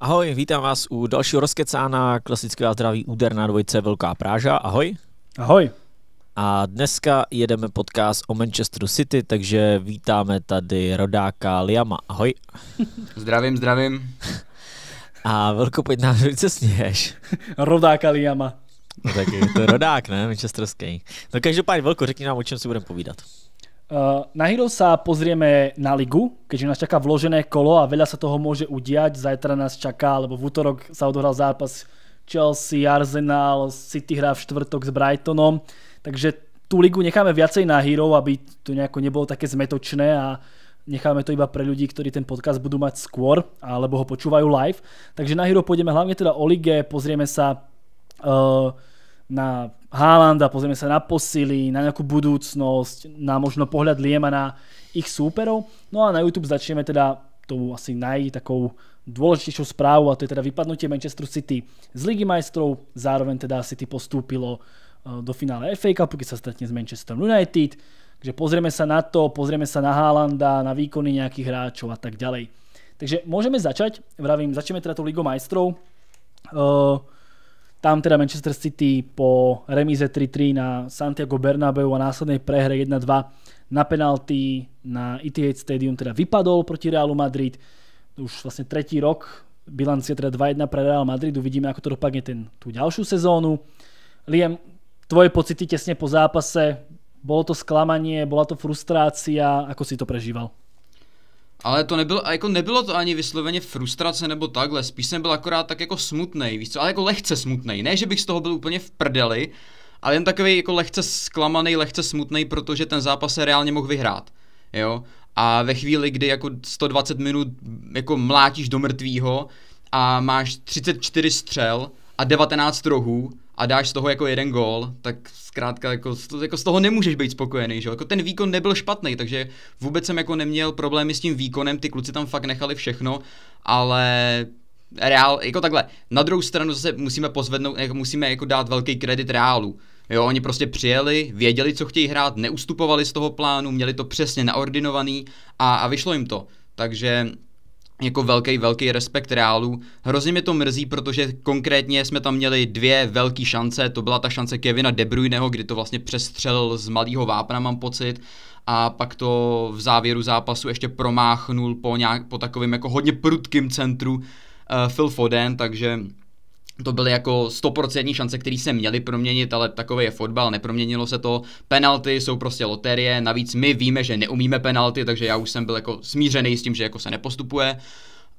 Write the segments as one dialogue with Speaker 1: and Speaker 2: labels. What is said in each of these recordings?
Speaker 1: Ahoj, vítám vás u dalšího rozkecána klasického zdraví úder na dvojce Velká Práža. Ahoj. Ahoj. A dneska jedeme podcast o Manchesteru City, takže vítáme tady rodáka Liama. Ahoj. Zdravím, zdravím. A Velko, pojď na dvojce co sněješ.
Speaker 2: rodáka Liama.
Speaker 1: No tak je to rodák, ne? Manchesterský. No každopádně, Velko, řekni nám, o čem si budeme povídat.
Speaker 2: Eh, na Hero sa pozrieme na ligu, keďže nás čaká vložené kolo a veľa sa toho môže udiať. Zajtra nás čaká, lebo v útorok sa odohral zápas Chelsea, Arsenal, City hrá v štvrtok s Brightonom. Takže tu ligu necháme viacej na Hero, aby to nejako nebolo také zmetočné a necháme to iba pre ľudí, ktorí ten podcast budú mať skôr alebo ho počúvajú live. Takže na Hero pôjdeme hlavne teda o lige, pozrieme sa uh, na Hálanda, pozrieme sa na posily, na nejakú budúcnosť, na možno pohľad Liema na ich súperov. No a na YouTube začneme teda tou asi naj takou dôležitejšou správou a to je teda vypadnutie Manchester City z Ligy majstrov, zároveň teda City postúpilo e, do finále FA Cupu, keď sa stretne s Manchester United. Takže pozrieme sa na to, pozrieme sa na Haalanda, na výkony nejakých hráčov a tak ďalej. Takže môžeme začať, vravím, začneme teda tou Ligou majstrov. Uh, tam teda Manchester City po remíze 3-3 na Santiago Bernabeu a následnej prehre 1-2 na penalty na Etihad Stadium teda vypadol proti Realu Madrid. Už vlastne tretí rok bilancia teda 2-1 pre Real Madrid. Uvidíme, ako to dopadne ten, tú ďalšiu sezónu. Liam, tvoje pocity tesne po zápase, bolo to sklamanie, bola to frustrácia, ako si to prežíval?
Speaker 3: Ale to nebylo, jako nebylo to ani vysloveně frustrace nebo takhle, spíš jsem byl akorát tak jako smutnej, víš co, ale jako lehce smutnej, ne, že bych z toho byl úplně v prdeli, ale jen takový jako lehce zklamaný, lehce smutný, protože ten zápas se reálně mohl vyhrát, jo. A ve chvíli, kdy jako 120 minut jako mlátíš do mrtvýho a máš 34 střel a 19 rohů, a dáš z toho jako jeden gól, tak zkrátka jako, jako z toho nemůžeš být spokojený, že? Jako ten výkon nebyl špatný, takže vůbec jsem jako neměl problémy s tím výkonem, ty kluci tam fakt nechali všechno, ale Reál, jako takhle, na druhou stranu zase musíme pozvednout, jako musíme jako dát velký kredit Reálu. Jo, oni prostě přijeli, věděli, co chtějí hrát, neustupovali z toho plánu, měli to přesně naordinovaný a, a vyšlo jim to. Takže jako velký, velký respekt Reálu. Hrozně mě to mrzí, protože konkrétně jsme tam měli dvě velké šance. To byla ta šance Kevina De Bruyneho, kdy to vlastně přestřelil z malého vápna, mám pocit. A pak to v závěru zápasu ještě promáchnul po, nějak, po takovým jako hodně prudkým centru uh, Phil Foden, takže to byly jako 100% šance, které se měly proměnit, ale takový je fotbal, neproměnilo se to. Penalty jsou prostě loterie, navíc my víme, že neumíme penalty, takže já už jsem byl jako smířený s tím, že jako se nepostupuje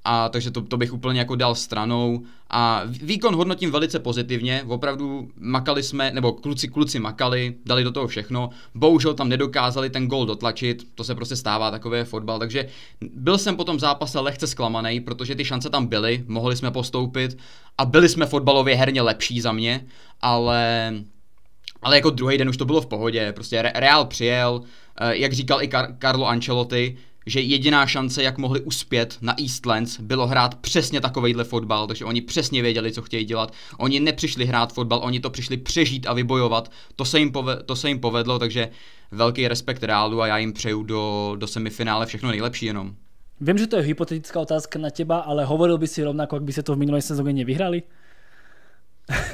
Speaker 3: a takže to, to bych úplně jako dal stranou a výkon hodnotím velice pozitivně, opravdu makali jsme, nebo kluci, kluci makali, dali do toho všechno, bohužel tam nedokázali ten gol dotlačit, to se prostě stává takové fotbal, takže byl jsem po tom zápase lehce zklamaný, protože ty šance tam byly, mohli jsme postoupit a byli jsme fotbalově herně lepší za mě, ale ale jako druhý den už to bylo v pohodě, prostě Real přijel, eh, jak říkal i Car- Carlo Ancelotti, že jediná šance, jak mohli uspět na Eastlands, bylo hrát přesně takovejhle fotbal, takže oni přesně věděli, co chtějí dělat. Oni nepřišli hrát fotbal, oni to přišli přežít a vybojovat. To se jim, pove- to se jim povedlo, takže velký respekt Reálu a já jim přeju do, do semifinále všechno nejlepší jenom.
Speaker 2: Vím, že to je hypotetická otázka na těba, ale hovoril by si rovnako, jak by se to v minulé sezóně nevyhrali?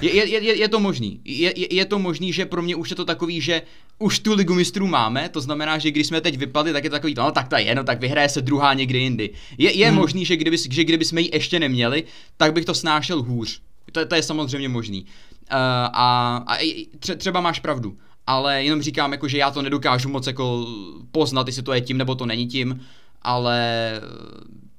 Speaker 3: Je, je, je, je to možný. Je, je, je to možný, že pro mě už je to takový, že už tu ligu mistrů máme, to znamená, že když jsme teď vypadli, tak je to takový, no tak ta je, no tak vyhraje se druhá někdy jindy. Je, je hmm. možný, že, kdyby, že kdyby jsme ji ještě neměli, tak bych to snášel hůř. To, to je samozřejmě možný. Uh, a a tře, třeba máš pravdu, ale jenom říkám, jako, že já to nedokážu moc jako poznat, jestli to je tím nebo to není tím, ale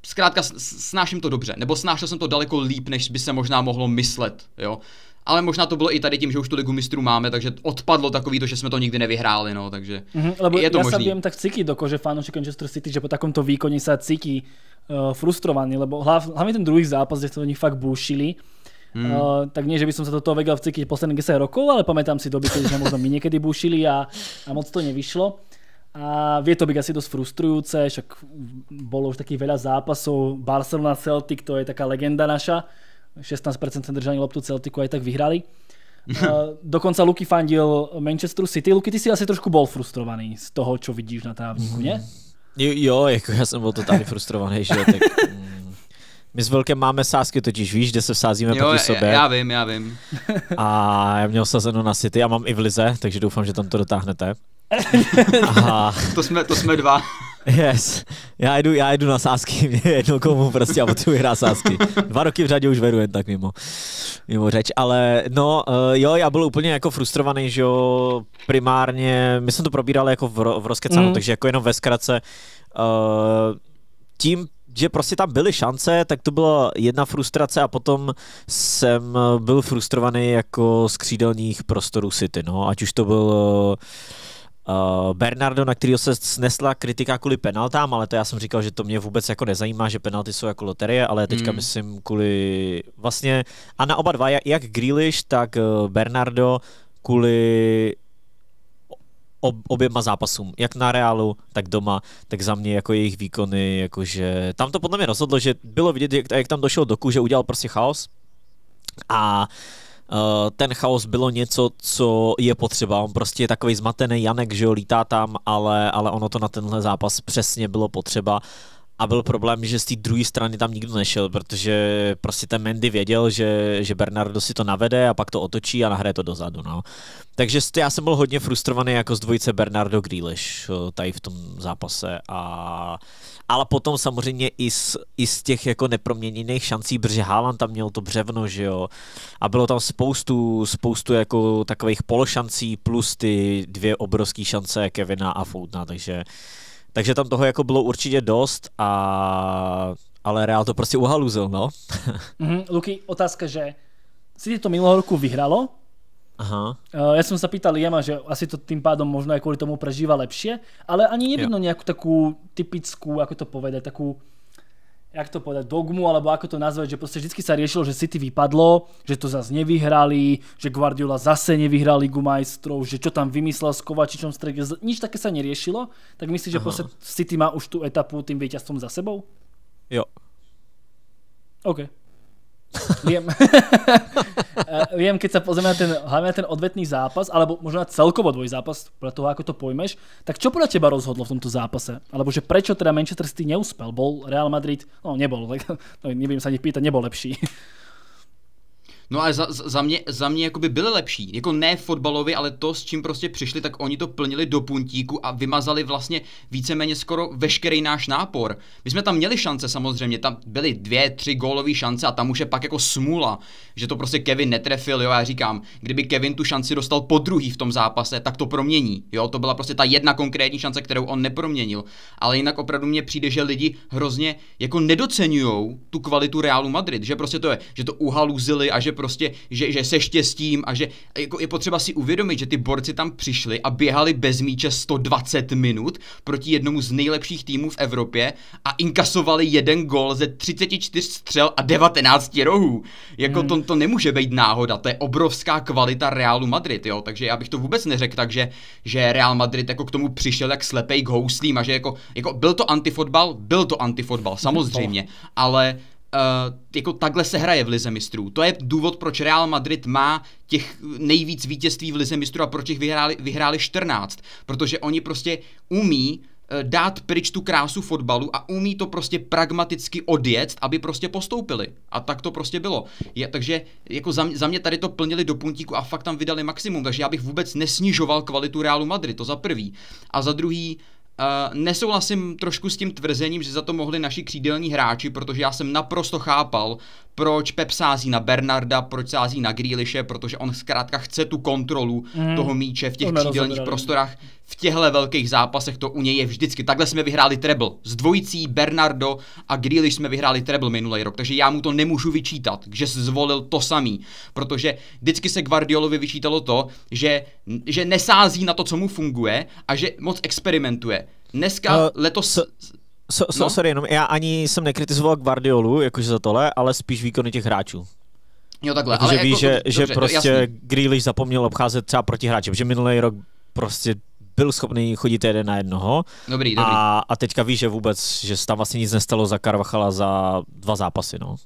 Speaker 3: zkrátka snáším to dobře, nebo snášel jsem to daleko líp, než by se možná mohlo myslet, jo. Ale možná to bylo i tady tím, že už tu ligu mistrů máme, takže odpadlo takový to, že jsme to nikdy nevyhráli, no, takže mm-hmm, lebo je to Já možný. Já viem
Speaker 2: tak cítiť do kože fanúšik Manchester City, že po takomto výkoně se cíti uh, eh, frustrovaný, lebo hlavně ten druhý zápas, kde sa oni fakt bušili, Hmm. Uh, tak nie, že by som sa do toho vedel vcítiť posledných 10 rokov, ale pamätám si doby, keď sme možno my niekedy bušili a, a moc to nevyšlo. A vie to byť asi dosť frustrujúce, však bolo už takých veľa zápasov. Barcelona Celtic, to je taká legenda naša. 16% držaní loptu Celticu aj tak vyhrali. Uh, dokonca Luky fandil Manchester City. Luky, ty si asi trošku bol frustrovaný z toho, čo vidíš na trávniku, ne?
Speaker 1: Jo, jako já jsem byl totálně frustrovaný, že tak... Mm. My s Velkem máme sázky totiž, víš, kde se vsázíme jo, proti sobě. Já, já
Speaker 3: vím, já vím.
Speaker 1: A já měl sazeno na City, já mám i v Lize, takže doufám, že tam to dotáhnete
Speaker 3: to, jsme, to jsme dva.
Speaker 1: Yes. Já jdu, já jdu na sásky, mě jedno komu prostě a potřebuji hrát sásky. Dva roky v řadě už vedu jen tak mimo, mimo řeč, ale no eh, jo, já byl úplně jako frustrovaný, že jo, primárně, my jsme to probírali jako v, v rozkecanu, mm. takže jako jenom ve zkratce, uh, tím že prostě tam byly šance, tak to byla jedna frustrace a potom jsem byl frustrovaný jako z křídelních prostorů City, no, ať už to byl uh, Uh, Bernardo, na kterého se snesla kritika kvůli penaltám, ale to já jsem říkal, že to mě vůbec jako nezajímá, že penalty jsou jako loterie, ale teďka mm. myslím kvůli vlastně a na oba dva, jak Grealish, tak eh, Bernardo kvůli ob, oběma zápasům, jak na Realu, tak doma, tak za mě jako jejich výkony, jakože tam to podle mě rozhodlo, že bylo vidět, jak, jak tam došlo, doku, že udělal prostě chaos a uh, Eh, ten chaos bylo něco, co je potřeba. On prostě je takový zmatený Janek, že jo, lítá tam, ale, ale ono to na tenhle zápas přesně bylo potřeba a byl problém, že z té druhé strany tam nikdo nešel, protože prostě ten Mendy věděl, že, že Bernardo si to navede a pak to otočí a nahraje to dozadu. No. Takže já jsem byl hodně frustrovaný jako z dvojice Bernardo Grealish tady v tom zápase. A, ale potom samozřejmě i z, i z těch jako neproměněných šancí, protože Haaland tam měl to břevno, že jo. A bylo tam spoustu, spoustu jako takových pološancí plus ty dvě obrovské šance Kevina a Foudna, takže takže tam toho jako bylo určitě dost a ale Real to prostě uhaluzil, no.
Speaker 2: mm, Luky, otázka, že si to minulého roku vyhralo. Aha. Eh, já jsem se pýtal Jema, že asi to tým pádom možná kvůli tomu prežíva lepšie, ale ani nevidno nějakou takovou typickou, jak to povede, takovou jak to povedať, dogmu, alebo ako to nazvať, že proste vždy sa riešilo, že City vypadlo, že to zase nevyhrali, že Guardiola zase nevyhrali Ligu majstrov, že čo tam vymyslel s Kovačičom v nič také sa neriešilo, tak myslíš, že Aha. City má už tú etapu tým víťazstvom za sebou? Jo. OK. Viem, viem, keď sa pozrieme na ten, hlavne na ten odvetný zápas, alebo možno na celkovo dvoj zápas, podľa toho, ako to pojmeš, tak čo podľa teba rozhodlo v tomto zápase? Alebo že prečo teda Manchester City neúspel? Bol Real Madrid, no nebol, tak no, nebudem sa ani pýtať, nebol lepší.
Speaker 3: No a za, za mě, za mě jakoby byly lepší. Jako ne fotbalovi, ale to, s čím prostě přišli, tak oni to plnili do puntíku a vymazali vlastně víceméně skoro veškerý náš nápor. My jsme tam měli šance samozřejmě, tam byly dvě, tři gólové šance a tam už je pak jako smůla, že to prostě Kevin netrefil, jo, já říkám, kdyby Kevin tu šanci dostal po druhý v tom zápase, tak to promění, jo, to byla prostě ta jedna konkrétní šance, kterou on neproměnil. Ale jinak opravdu mně přijde, že lidi hrozně jako nedocenují tu kvalitu Realu Madrid, že prostě to je, že to uhaluzili a že prostě, že, že se štěstím a že jako je potřeba si uvědomit, že ty borci tam přišli a běhali bez míče 120 minut proti jednomu z nejlepších týmů v Evropě a inkasovali jeden gol ze 34 střel a 19 rohů. Jako hmm. to, to nemůže být náhoda, to je obrovská kvalita Realu Madrid, jo, takže já bych to vůbec neřekl tak, že, že Real Madrid jako k tomu přišel jak slepej k houslím a že jako, jako byl to antifotbal, byl to antifotbal, samozřejmě, ale Uh, jako takhle se hraje v Lize mistrů. To je důvod, proč Real Madrid má těch nejvíc vítězství v Lize mistrů a proč jich vyhráli, vyhráli 14. Protože oni prostě umí eh, dát pryč tu krásu fotbalu a umí to prostě pragmaticky odjet, aby prostě postoupili. A tak to prostě bylo. Je, takže jako za, mě, za mě tady to plnili do puntíku a fakt tam vydali maximum, takže já bych vůbec nesnižoval kvalitu Realu Madrid, to za prvý. A za druhý, uh, Eh, nesouhlasím trošku s tím tvrzením, že za to mohli naši křídelní hráči, protože já jsem naprosto chápal proč Pep sází na Bernarda, proč sází na Gríliše, protože on zkrátka chce tu kontrolu mm. toho míče v těch křídelních prostorách. V těchto velkých zápasech to u něj je vždycky. Takhle jsme vyhráli treble. S dvojicí Bernardo a Grealish jsme vyhráli treble minulý rok, takže já mu to nemůžu vyčítat, že zvolil to samý, protože vždycky se Guardiolovi vyčítalo to, že, že nesází na to, co mu funguje a že moc experimentuje. Dneska, uh, letos...
Speaker 1: So, so, no? Sorry, jenom já ani jsem nekritizoval Guardiolu jakože za tohle, ale spíš výkony těch hráčů.
Speaker 3: Jo, takhle. Protože ale ví, jako, že, dobře, že prostě
Speaker 1: no, Grealish zapomněl obcházet třeba proti hráče, protože minulý rok prostě byl schopný chodit jeden na jednoho. Dobrý, dobrý. A, a teďka ví, že vůbec, že tam vlastně nic nestalo za Karvachala za dva zápasy, no.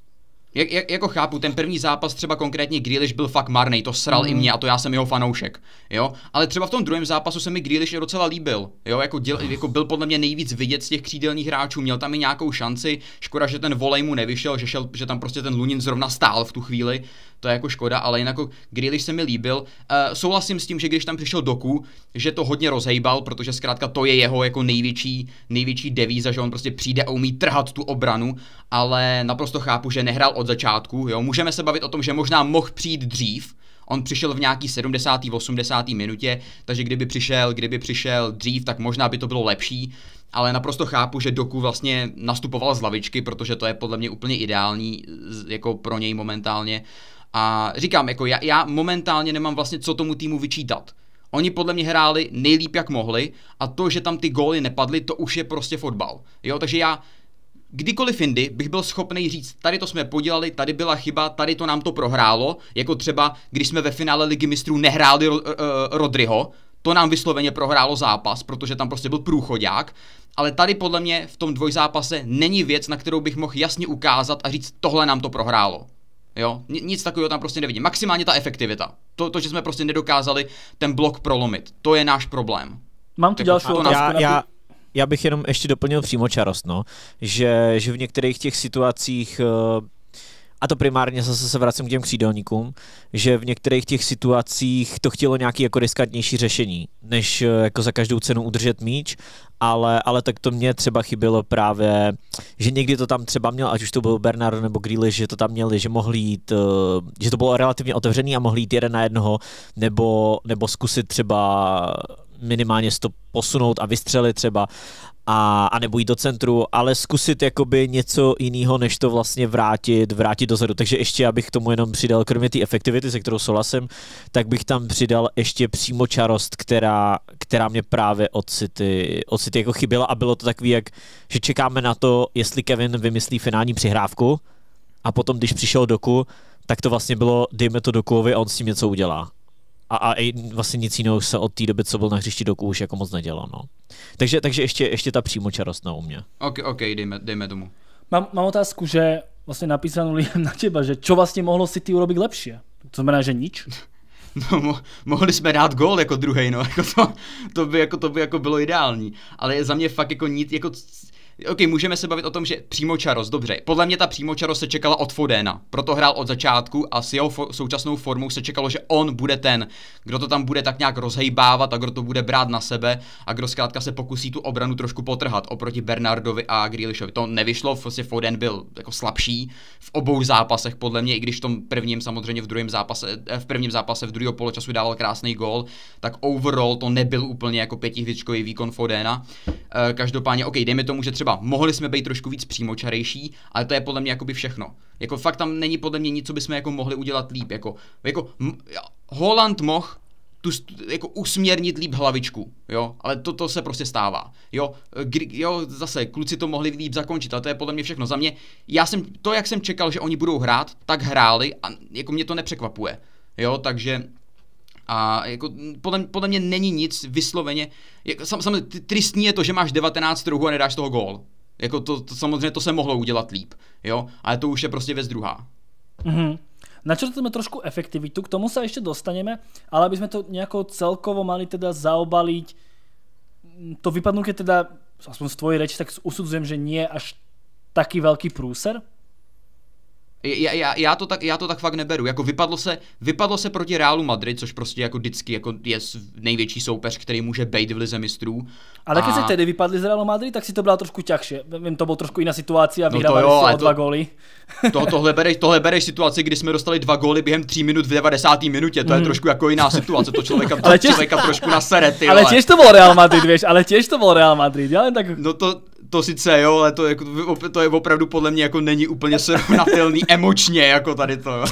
Speaker 3: Jak, jak, jako chápu, ten první zápas třeba konkrétně Grealish byl fakt marný, to sral mm. i hmm. mě a to já jsem jeho fanoušek, jo. Ale třeba v tom druhém zápasu se mi Grealish docela líbil, jo, jako, děl, jako byl podle mě nejvíc vidět z těch křídelních hráčů, měl tam i nějakou šanci, škoda, že ten volej mu nevyšel, že, šel, že tam prostě ten Lunin zrovna stál v tu chvíli, to je jako škoda, ale jinak jako Grealish se mi líbil. Uh, souhlasím s tím, že když tam přišel Doku, že to hodně rozhejbal, protože zkrátka to je jeho jako největší, největší devíza, že on prostě přijde a umí trhat tu obranu, ale naprosto chápu, že nehrál od začátku, jo. Můžeme se bavit o tom, že možná mohl přijít dřív, On přišel v nějaký 70. 80. minutě, takže kdyby přišel, kdyby přišel dřív, tak možná by to bylo lepší, ale naprosto chápu, že Doku vlastně nastupoval z lavičky, protože to je podle mě úplně ideální jako pro něj momentálně. Uh, a říkám, jako já, já momentálně nemám vlastně co tomu týmu vyčítat. Oni podle mě hráli nejlíp, jak mohli a to, že tam ty góly nepadly, to už je prostě fotbal. Jo, takže já kdykoliv jindy bych byl schopný říct, tady to jsme podělali, tady byla chyba, tady to nám to prohrálo, jako třeba když jsme ve finále ligy mistrů nehráli uh, eh, eh, Rodryho, to nám vysloveně prohrálo zápas, protože tam prostě byl průchodák, ale tady podle mě v tom dvojzápase není věc, na kterou bych mohl jasně ukázat a říct, tohle nám to prohrálo. Jo, nic takového tam prostě nevidím. Maximálně ta efektivita. To, to že jsme prostě nedokázali ten blok prolomit. To je náš problém. Mám tu jako další otázku. Já, já,
Speaker 1: já bych jenom ještě doplnil čarost, no. Že, že v některých těch situacích uh a to primárně zase se vracím k těm křídelníkům, že v některých těch situacích to chtělo nějaký jako riskantnější řešení, než eh, jako za každou cenu udržet míč, ale, ale tak to mě třeba chybělo právě, že někdy to tam třeba měl, ať už to byl Bernardo nebo Grealish, že to tam měli, že mohli jít, eh, že to bylo relativně otevřený a mohli jít jeden na jednoho, nebo, nebo zkusit třeba minimálně to posunout a vystřelit třeba a, a nebo jít do centru, ale zkusit jakoby něco jiného, než to vlastně vrátit, vrátit dozadu. Takže ještě abych k tomu jenom přidal, kromě té efektivity, se kterou souhlasím, tak bych tam přidal ještě čarost, která, která mě právě od City, od City jako chyběla a bylo to takový, jak, že čekáme na to, jestli Kevin vymyslí finální přihrávku a potom, když přišel Doku, tak to vlastně bylo, dejme to Dokuovi a on s tím něco udělá a, a vlastně nic jiného se od té doby, co byl na hřišti doku, už jako moc nedělo. No. Takže, takže ještě, ještě ta přímočarost
Speaker 3: na u mě. OK, OK, dejme, dejme tomu.
Speaker 2: Mám, mám otázku, že vlastně napísanou lidem na těba, že čo vlastně mohlo ty urobit lepší? To znamená, že nič? No, mo-
Speaker 3: mohli jsme dát gól jako druhý, no, jako to, to by, jako, to by jako bylo ideální, ale za mě fakt jako nic, jako OK, můžeme se bavit o tom, že přímočarost, dobře. Podle mě ta přímočarost se čekala od Fodéna, proto hrál od začátku a s jeho fo- současnou formou se čekalo, že on bude ten, kdo to tam bude tak nějak rozhejbávat a kdo to bude brát na sebe a kdo zkrátka se pokusí tu obranu trošku potrhat oproti Bernardovi a Grealishovi. To nevyšlo, vlastně Foden byl jako slabší v obou zápasech, podle mě, i když v tom prvním samozřejmě v druhém zápase, eh, v prvním zápase v druhého poločasu dával krásný gól, tak overall to nebyl úplně jako pětihvičkový výkon Fodéna. Eh, každopádně, OK, dejme tomu, že třeba třeba mohli jsme být trošku víc přímočarejší, ale to je podle mě jakoby všechno. Jako fakt tam není podle mě nic, co bychom jako mohli udělat líp. Jako, jako m- Holland mohl tu, jako usměrnit líp hlavičku, jo, ale to, to se prostě stává, jo, Gr- jo, zase, kluci to mohli líp zakončit, ale to je podle mě všechno, za mě, já jsem, to, jak jsem čekal, že oni budou hrát, tak hráli a jako mě to nepřekvapuje, jo, takže a jako podle, podle mě není nic vysloveně. Jako, sam, sam, tristní je to, že máš 19 druhů a nedáš toho gól. Jako to, to, samozřejmě to se mohlo udělat líp, jo, ale to už je prostě věc druhá.
Speaker 2: Mm-hmm. Načrtujeme trošku efektivitu, k tomu se ještě dostaneme, ale aby jsme to nějak celkovo mali teda zaobalit. to vypadnutie teda, aspoň z tvojej reči, tak usudzujem, že nie až taký velký průser,
Speaker 3: já, já, já, to tak, já to tak fakt neberu. Jako vypadlo se, vypadlo se proti Realu Madrid, což prostě jako vždycky jako je největší soupeř, který může být v lize mistrů. Ale když a... se tedy
Speaker 2: vypadli z Realu Madrid, tak si to byla trošku těžší. Vím, to bylo trošku jiná situace a vyhrávali no to jo, o dva to, góly.
Speaker 3: To, tohle, bereš, tohle bereš situaci, kdy jsme dostali dva góly během tří minut v 90. minutě. To je mm. trošku jako jiná situace, to člověka, to ale těž, člověka trošku nasere. Ty, ale těž to byl Real Madrid, víš, ale těž to byl Real Madrid. Já tak... No to, to sice jo, ale to, jako, to je opravdu podle mě jako není úplně srovnatelný emočně jako tady to.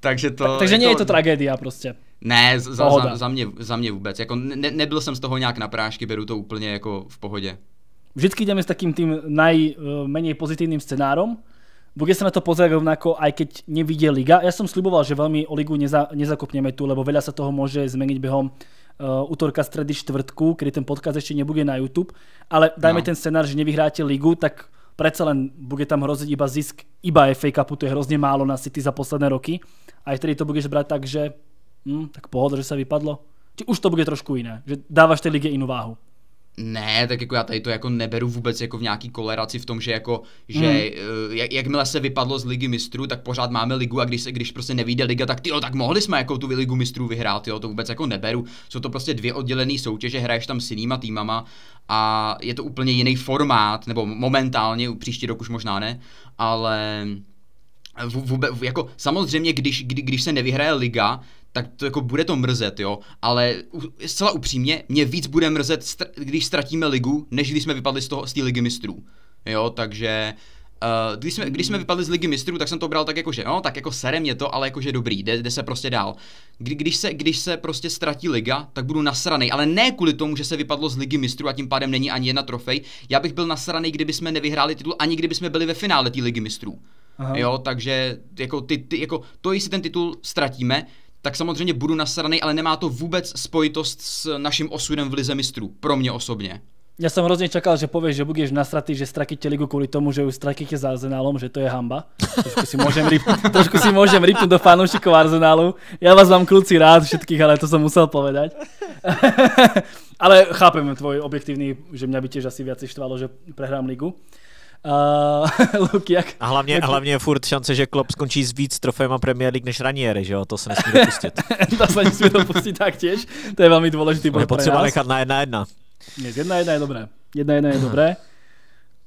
Speaker 3: Takže to... Tak, takže je to, je to
Speaker 2: tragédia prostě. Ne, za, za,
Speaker 3: za, mě, za mě vůbec. Jako ne, nebyl jsem z toho nějak na prášky, beru to úplně jako v pohodě.
Speaker 2: Vždycky jdeme s takým tím eh, nejméně pozitivním scenárom. Bude se na to pozerať rovnako, aj keď nevidie liga. Ja som sliboval, že veľmi o ligu neza, nezakopneme tu, lebo veľa sa toho môže zmeniť behom uh, útorka, stredy, čtvrtku, kedy ten podcast ještě nebude na YouTube, ale dajme no. ten scénář, že nevyhráte ligu, tak Přece len bude tam hrozit iba zisk, iba FA Cupu, to je hrozně málo na City za posledné roky. A i tedy to budeš brát tak, že hm, tak pohoda, že se vypadlo. Či už to bude trošku jiné, že dáváš té lige jinou váhu.
Speaker 3: Ne, tak jako já tady to jako neberu vůbec jako v nějaký koleraci v tom, že jako, že hmm. Eh, jak, jakmile se vypadlo z ligy mistrů, tak pořád máme ligu a když se, když prostě nevíde liga, tak ty tak mohli jsme jako tu ligu mistrů vyhrát, jo, to vůbec jako neberu. Jsou to prostě dvě oddělené soutěže, hraješ tam s jinýma týmama a je to úplně jiný formát, nebo momentálně, příští rok už možná ne, ale Vůbec, jako samozřejmě, když, kdy, když se nevyhraje liga, tak to jako bude to mrzet, jo, ale zcela upřímně, mě víc bude mrzet, str- když ztratíme ligu, než když jsme vypadli z, toho, z té ligy mistrů, jo, takže Uh, když, jsme, když jsme vypadli z ligy mistrů, tak jsem to bral tak jako, že no, tak jako serem je to, ale jakože dobrý, jde, jde se prostě dál. Kdy, když, se, když se prostě ztratí liga, tak budu nasraný, ale ne kvůli tomu, že se vypadlo z ligy mistrů a tím pádem není ani jedna trofej. Já bych byl nasraný, kdyby jsme nevyhráli titul, ani kdyby jsme byli ve finále té ligy mistrů. Aha. Jo, takže jako, ty, ty, jako to, jestli ten titul ztratíme, tak samozřejmě budu nasraný, ale nemá to vůbec spojitost s naším osudem v Lize mistrů, pro mě osobně.
Speaker 2: Já jsem hrozně čekal, že pověš, že budeš nasratý, že stratíte ligu kvůli tomu, že ju stratíte s Arzenálom, že to je hamba. Trošku si můžem rýpnout rýp si do fanoušiků Arzenálu. Já vás mám kluci rád všetkých, ale to jsem musel povedať. ale chápem tvoj objektivní, že mě by těž asi viac štvalo, že prehrám ligu. Uh,
Speaker 1: Luke, jak... A hlavně, jak... hlavně je furt šance, že Klopp skončí s víc trofejma Premier League než Raniere, že jo? To se nesmí dopustit. to se nesmí dopustit tak těž. To je velmi důležitý bod potřeba nechat na jedna jedna.
Speaker 2: Nie, jedna jedna je dobré. Jedna
Speaker 1: jedna je dobré.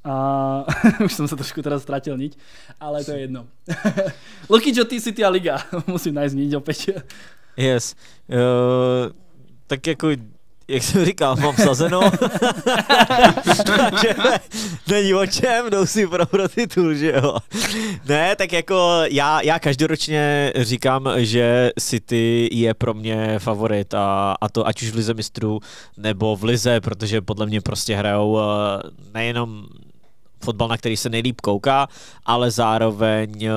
Speaker 2: A už jsem se trošku teda ztratil niť, ale to je jedno. Lucky Jotty City a Liga. Musím najít niť opět.
Speaker 1: Yes. Uh, tak jako jak jsem říkal, mám sazeno. Takže není o čem, jdou si pro, pro titul, že jo. Ne, tak jako já, já každoročně říkám, že City je pro mě favorit a, a to ať už v lize mistrů nebo v lize, protože podle mě prostě hrajou eh, nejenom fotbal, na který se nejlíp kouká, ale zároveň eh,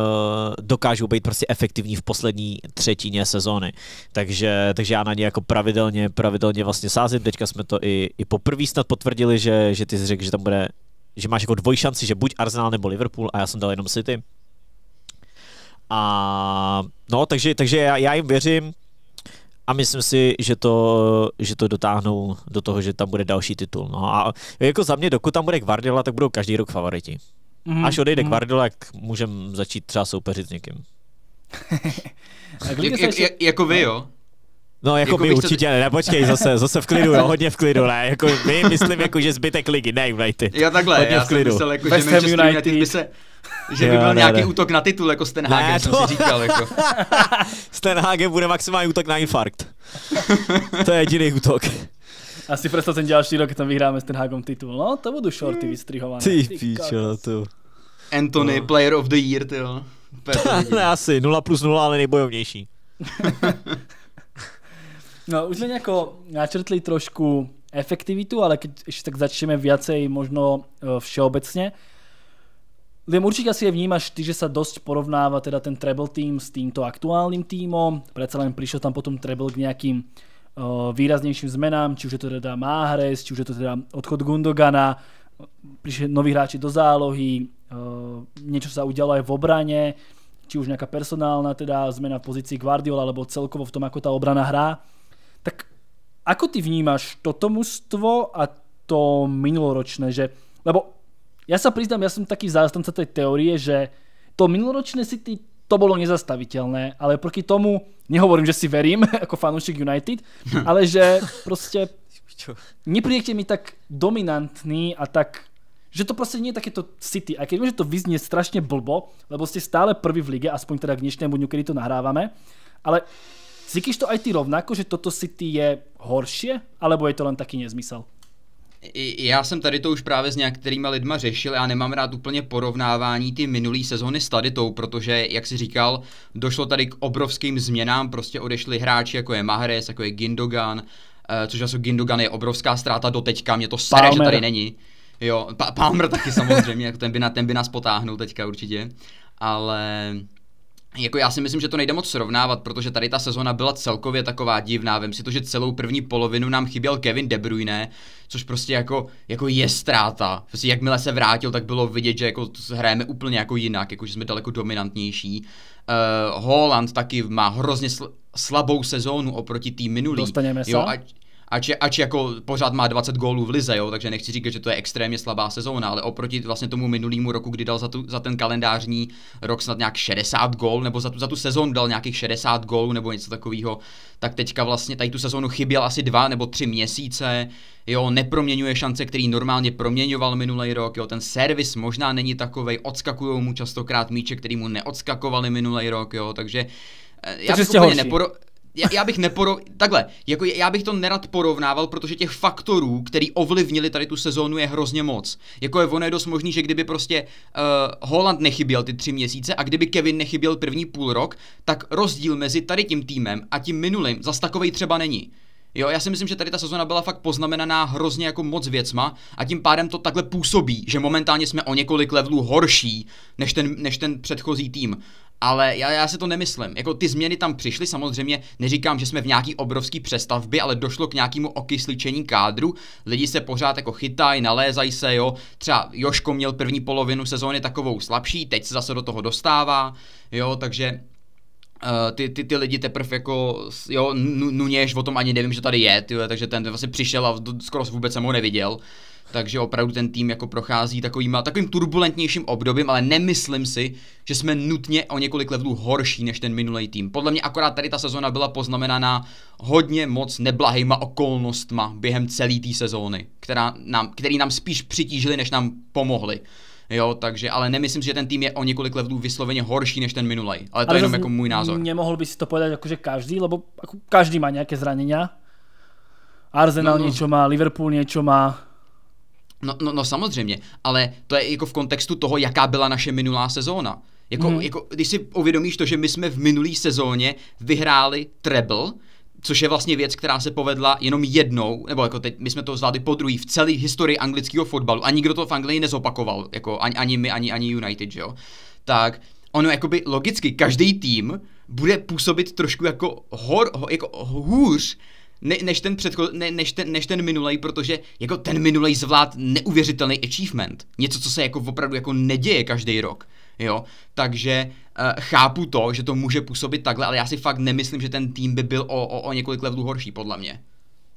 Speaker 1: dokážou být prostě efektivní v poslední třetině sezóny. Takže, takže já na ně jako pravidelně, pravidelně vlastně sázím. Teďka jsme to i, i poprvé snad potvrdili, že, že ty jsi řekl, že tam bude že máš jako dvoj šanci, že buď Arsenal nebo Liverpool a já jsem dal jenom City. A no, takže, takže já, já jim věřím, a myslím si, že to, že to dotáhnou do toho, že tam bude další titul. No a jako za mě, dokud tam bude Guardiola, tak budou každý rok favoriti. Mm, Až odejde mm. Guardiola, tak můžeme začít třeba soupeřit s někým. jak, jak, jak, jako vy, no. jo? No, jako, jako by určitě, ne, počkej, zase, zase v klidu, jo, no, hodně v klidu, ne, jako my myslím,
Speaker 3: jako, že zbytek ligy, ne United. Já takhle, hodně já v klidu. jsem myslel, jako, že Manchester United. United by se,
Speaker 1: Že by byl ne, nějaký ne. útok na titul, jako Hagen, ne, to... jsem si říkal. Jako. Hagen bude maximální útok na infarkt. to je jediný útok. Asi prostě ten další
Speaker 2: rok tam vyhráme s ten Hagom titul. No, to budu shorty vystrihované. Ty, ty píčo, to. Anthony,
Speaker 3: no. player of the year, ty jo. ne,
Speaker 1: asi, 0 plus 0, ale nejbojovnější.
Speaker 2: no, už jsme jako načrtli trošku efektivitu, ale když tak začneme viacej možno eh, všeobecne, Viem, určite si je vnímaš ty, že sa dosť porovnáva teda ten treble tým s týmto aktuálnym týmom. Predsa len prišiel tam potom treble k nejakým uh, eh, výraznejším zmenám, či už je to teda Máhrez, či už je to teda odchod Gundogana, prišli noví hráči do zálohy, uh, eh, niečo sa udialo aj v obrane, či už nejaká personálna teda zmena v pozici Guardiola, alebo celkovo v tom, ako tá obrana hrá. Tak ako ty vnímaš toto mužstvo a to minuloročné, že lebo Ja sa priznám, ja som taký zástanca tej teórie, že to minuloročné City to bolo nezastaviteľné, ale proti tomu nehovorím, že si verím ako fanúšik United, ale že proste nepríjete mi tak dominantný a tak že to proste nie je takéto City, aj keď môže že to vyznieť strašne blbo, lebo ste stále prvý v lige, aspoň teda k dnešnému dňu, kedy to nahrávame, ale cítiš to aj ty rovnako, že toto City je horšie, alebo je to len taký nezmysel?
Speaker 3: já jsem tady to už právě s některýma lidma řešil, já nemám rád úplně porovnávání ty minulý sezony s tady tou, protože, jak si říkal, došlo tady k obrovským změnám, prostě odešli hráči jako je Mahrez, jako je Gindogan, eh, což jsou Gindogan je obrovská ztráta do teďka, mě to sere, Palmer. že tady není. Jo, pa- Palmer taky samozřejmě, jako ten by, na, ten by nás potáhnul teďka určitě, ale jako já si myslím, že to nejde moc srovnávat, protože tady ta sezona byla celkově taková divná. Vem si to, že celou první polovinu nám chyběl Kevin De Bruyne, což prostě jako, jako je ztráta. Prostě jakmile se vrátil, tak bylo vidět, že jako hrajeme úplně jako jinak, jako že jsme daleko dominantnější. Uh, eh, Holland taky má hrozně sl- slabou sezónu oproti tým minulý. Dostaneme se? Jo, a ač, ač jako pořád má 20 gólů v lize, jo, takže nechci říkat, že to je extrémně slabá sezóna, ale oproti vlastně tomu minulýmu roku, kdy dal za, tu, za ten kalendářní rok snad nějak 60 gól, nebo za tu, za tu sezónu dal nějakých 60 gólů nebo něco takového, tak teďka vlastně tady tu sezónu chyběl asi dva nebo tři měsíce, jo, neproměňuje šance, který normálně proměňoval minulý rok, jo, ten servis možná není takovej, odskakují mu častokrát míče, který mu neodskakovali minulý rok, jo, takže eh, já bych úplně neporo já, já bych neporo... Takhle, jako já bych to nerad porovnával, protože těch faktorů, který ovlivnili tady tu sezónu, je hrozně moc. Jako je ono je dost možný, že kdyby prostě uh, Holland nechyběl ty tři měsíce a kdyby Kevin nechyběl první půl rok, tak rozdíl mezi tady tím týmem a tím minulým zas takovej třeba není. Jo, já si myslím, že tady ta sezona byla fakt poznamenaná hrozně jako moc věcma a tím pádem to takhle působí, že momentálně jsme o několik levelů horší než ten, než ten předchozí tým ale já, já si to nemyslím. Jako ty změny tam přišly, samozřejmě neříkám, že jsme v nějaký obrovský přestavbě, ale došlo k nějakému okysličení kádru. Lidi se pořád jako chytají, nalézají se, jo. Třeba Joško měl první polovinu sezóny takovou slabší, teď se zase do toho dostává, jo, takže eh, ty, ty, ty lidi teprve jako, jo, Nuněž o tom ani nevím, že tady je, tyhle, takže ten vlastně přišel a skoro vůbec jsem ho neviděl takže opravdu ten tým jako prochází takovým, takovým turbulentnějším obdobím, ale nemyslím si, že jsme nutně o několik levelů horší než ten minulý tým. Podle mě akorát tady ta sezona byla poznamenaná hodně moc neblahýma okolnostma během celé té sezóny, která nám, který nám spíš přitížili, než nám pomohli. Jo, takže, ale nemyslím si, že ten tým je o několik levelů vysloveně horší než ten minulej. Ale to ale je jenom jako můj názor.
Speaker 2: Nemohl by si to povedať jakože každý, lebo jako každý má nějaké zranění. Arsenal no, no. něco má, Liverpool něco
Speaker 3: má, No, no, no samozřejmě, ale to je jako v kontextu toho, jaká byla naše minulá sezóna. Jako, hmm. jako, když si uvědomíš to, že my jsme v minulé sezóně vyhráli treble, což je vlastně věc, která se povedla jenom jednou, nebo jako teď my jsme to zvládli po druhý v celé historii anglického fotbalu a nikdo to v Anglii nezopakoval, jako ani, ani my, ani, ani United, že jo. Tak ono jakoby logicky každý tým bude působit trošku jako, hor, jako hůř ne, než ten předcho, ne, než ten, než ten minulej, protože jako ten minulej zvlád neuvěřitelný achievement. Něco, co se jako opravdu jako neděje každý rok. Jo, takže uh, chápu to, že to může působit takhle, ale já si fakt nemyslím, že ten tým by byl o, o, o několik levelů horší, podle mě.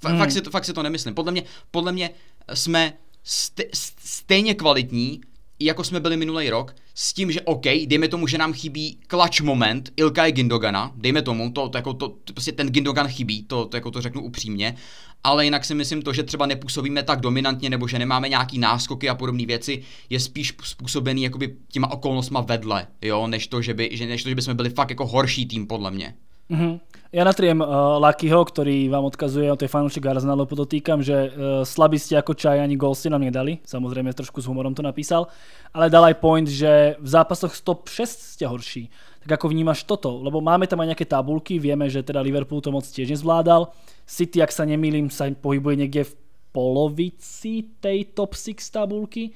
Speaker 3: F- hmm. fakt, si to, fakt si to nemyslím. Podle mě, podle mě eh, jsme st- stejně kvalitní, jako jsme byli minulý rok, s tím, že OK, dejme tomu, že nám chybí klač moment Ilka je Gindogana, dejme tomu, to, to, jako to, to prostě ten Gindogan chybí, to, to, jako to řeknu upřímně, ale jinak si myslím to, že třeba nepůsobíme tak dominantně nebo že nemáme nějaký náskoky a podobné věci, je spíš způsobený jakoby těma okolnostma vedle, jo, než to, že by, že, než to, že by jsme byli fakt jako horší tým podle mě.
Speaker 2: Mm-hmm. Ja natriem uh, eh, Luckyho, ktorý vám odkazuje, on to je fanúšik Arsenalu, podotýkam, že uh, eh, slabí ste ako čaj, ani gol ste nám nedali. Samozrejme, trošku s humorom to napísal. Ale dal aj point, že v zápasoch stop 6 ste horší. Tak ako vnímaš toto? Lebo máme tam aj nejaké tabulky, vieme, že teda Liverpool to moc tiež nezvládal. City, ak sa nemýlim, sa pohybuje niekde v polovici tej top 6 tabulky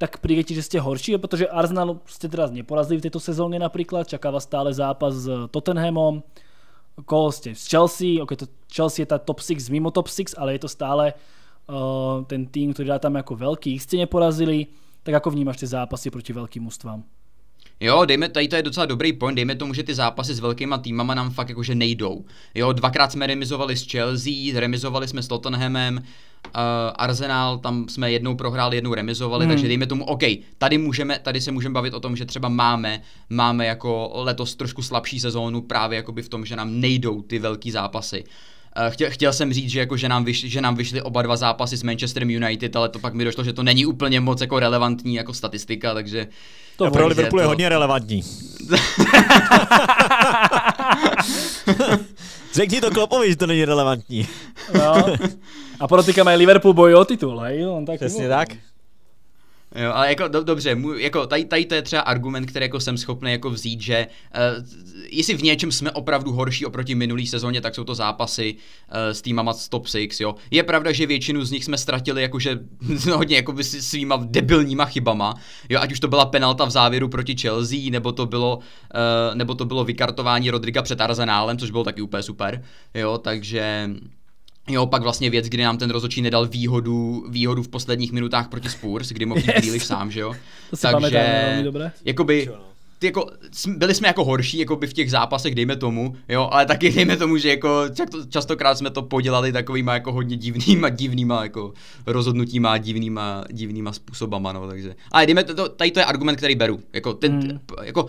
Speaker 2: tak príde ti, že ste horší, pretože Arsenal ste teraz neporazili v tejto sezóne napríklad, čaká vás stále zápas s Tottenhamom, koho ste s Chelsea, ok, to Chelsea je tá top 6 mimo top 6, ale je to stále uh, ten tým, ktorý dá tam ako veľký, ich ste neporazili, tak ako vnímaš tie zápasy proti veľkým ústvám?
Speaker 3: Jo, dejme, tady to je docela dobrý point, dejme tomu, že ty zápasy s velkýma týmama nám fakt jakože nejdou. Jo, dvakrát jsme remizovali s Chelsea, remizovali jsme s Tottenhamem, Uh, Arsenal, tam jsme jednou prohráli, jednou remizovali, hmm. takže dejme tomu, OK, tady, můžeme, tady se můžeme bavit o tom, že třeba máme, máme jako letos trošku slabší sezónu právě v tom, že nám nejdou ty velký zápasy. Eh, chtěl, chtěl jsem říct, že, jako, že, nám vyšli, že nám vyšly oba dva zápasy s Manchesterem United, ale to pak mi došlo, že to není úplně moc jako relevantní jako statistika, takže... To pro Liverpool to... hodně relevantní.
Speaker 2: Řekni to Klopovi, že to není relevantní. No. A podotýkám, Liverpool boj o titul, hej? On tak Přesně tak.
Speaker 3: Jo, ale jako do, dobře, mu, jako tady, tady to je třeba argument, který jako jsem schopný jako vzít, že uh, jestli v něčem jsme opravdu horší oproti minulý sezóně, tak jsou to zápasy uh, s týmama z top 6, jo. Je pravda, že většinu z nich jsme ztratili jakože no, hodně jako svýma debilníma chybama, jo, ať už to byla penalta v závěru proti Chelsea, nebo to bylo, uh, nebo to bylo vykartování Rodriga před Arzenálem, což bylo taky úplně super, jo, takže Jo, pak vlastně věc, kdy nám ten rozočí nedal výhodu, výhodu v posledních minutách proti Spurs, kdy mohl být příliš sám, že jo. To si Takže, dobré. jakoby, no. ty jako, byli jsme jako horší jako by v těch zápasech, dejme tomu, jo, ale taky dejme tomu, že jako častokrát jsme to podělali takovýma jako hodně divnýma, divnýma jako rozhodnutíma, divnýma, divnýma způsobama, no, takže. Ale dejme to, tady to je argument, který beru, jako ten, hmm. jako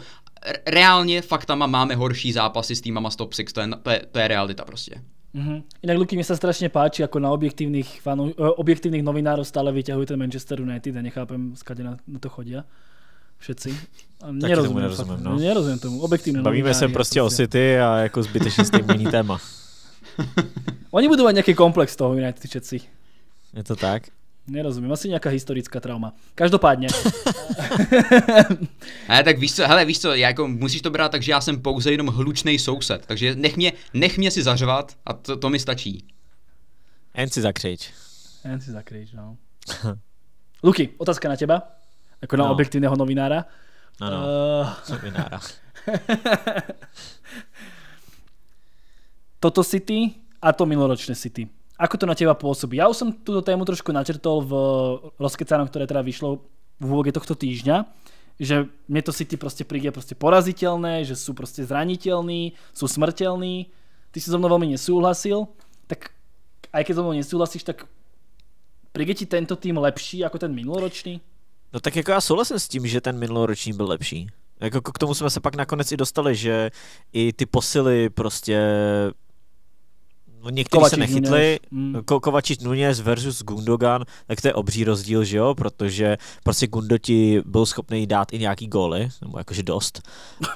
Speaker 3: reálně faktama máme horší zápasy s týmama Stop 6, to je, to je, to je realita prostě.
Speaker 2: Mm-hmm. Inak Luky, mi sa strašne páči, ako na objektívnych, fanu, eh, objektívnych novinárov stále vyťahujú ten Manchester United a nechápem, skade na, na to chodia všetci. Nerozumím, tomu nerozumím, fakt, no. nerozumím tomu. Objektívne Bavíme sa prostě
Speaker 1: jako o City a jako zbytečne s tím téma.
Speaker 2: Oni budú mať nějaký komplex toho United všetci. Je to tak? Nerozumím, asi nějaká historická trauma. Každopádně.
Speaker 3: Ale tak víš co, hele, víš co, já jako musíš to brát tak, že já jsem pouze jenom hlučný soused, takže nech mě, nech mě si zařvat a to, to mi stačí. Jen si zakřič.
Speaker 1: Jen si zakřič, no.
Speaker 2: Luky, otázka na těba. jako na no. objektivního novinára.
Speaker 3: No,
Speaker 1: no, uh... novinára.
Speaker 2: Toto city a to miloročné city. Ako to na teba pôsobí? Ja už som túto tému trošku načrtol v rozkecánom, ktoré teda vyšlo v úvode tohto týždňa, že mne to City proste príde proste poraziteľné, že sú proste zraniteľní, sú smrteľní. Ty si so mnou veľmi nesúhlasil, tak aj keď so mnou nesúhlasíš, tak príde ti tento tým lepší ako ten minuloročný?
Speaker 1: No tak jako já souhlasím s tím, že ten minuloroční byl lepší. Jako k tomu jsme se pak nakonec i dostali, že i ty posily prostě no někteří se nechytli, Nunes. Mm. Ko- Kovačič Nunez versus Gundogan, tak to je obří rozdíl, že jo, protože prostě Gundoti byl schopný dát i nějaký góly, nebo jakože dost,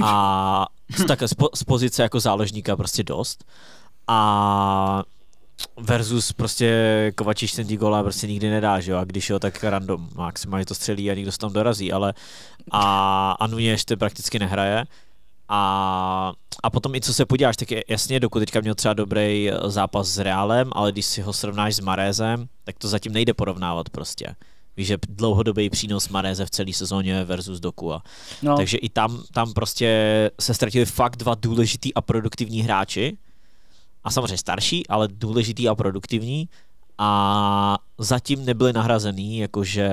Speaker 1: a tak z, po- z pozice jako záložníka prostě dost, a versus prostě Kovačič ten ty gola prostě nikdy nedá, že jo? A když jo, tak random, maximálně to střelí a někdo se tam dorazí, ale a, a Nunez to prakticky nehraje, a, a potom i co se podíváš, tak je, jasně, dokud teďka měl třeba dobrý eh, zápas s Reálem, ale když si ho srovnáš s Marézem, tak to zatím nejde porovnávat prostě. Víš, že dlouhodobý přínos Maréze v celé sezóně versus Dokua. No. Takže i tam, tam prostě se ztratili fakt dva důležitý a produktivní hráči. A samozřejmě starší, ale důležitý a produktivní. A zatím nebyli nahrazený, jakože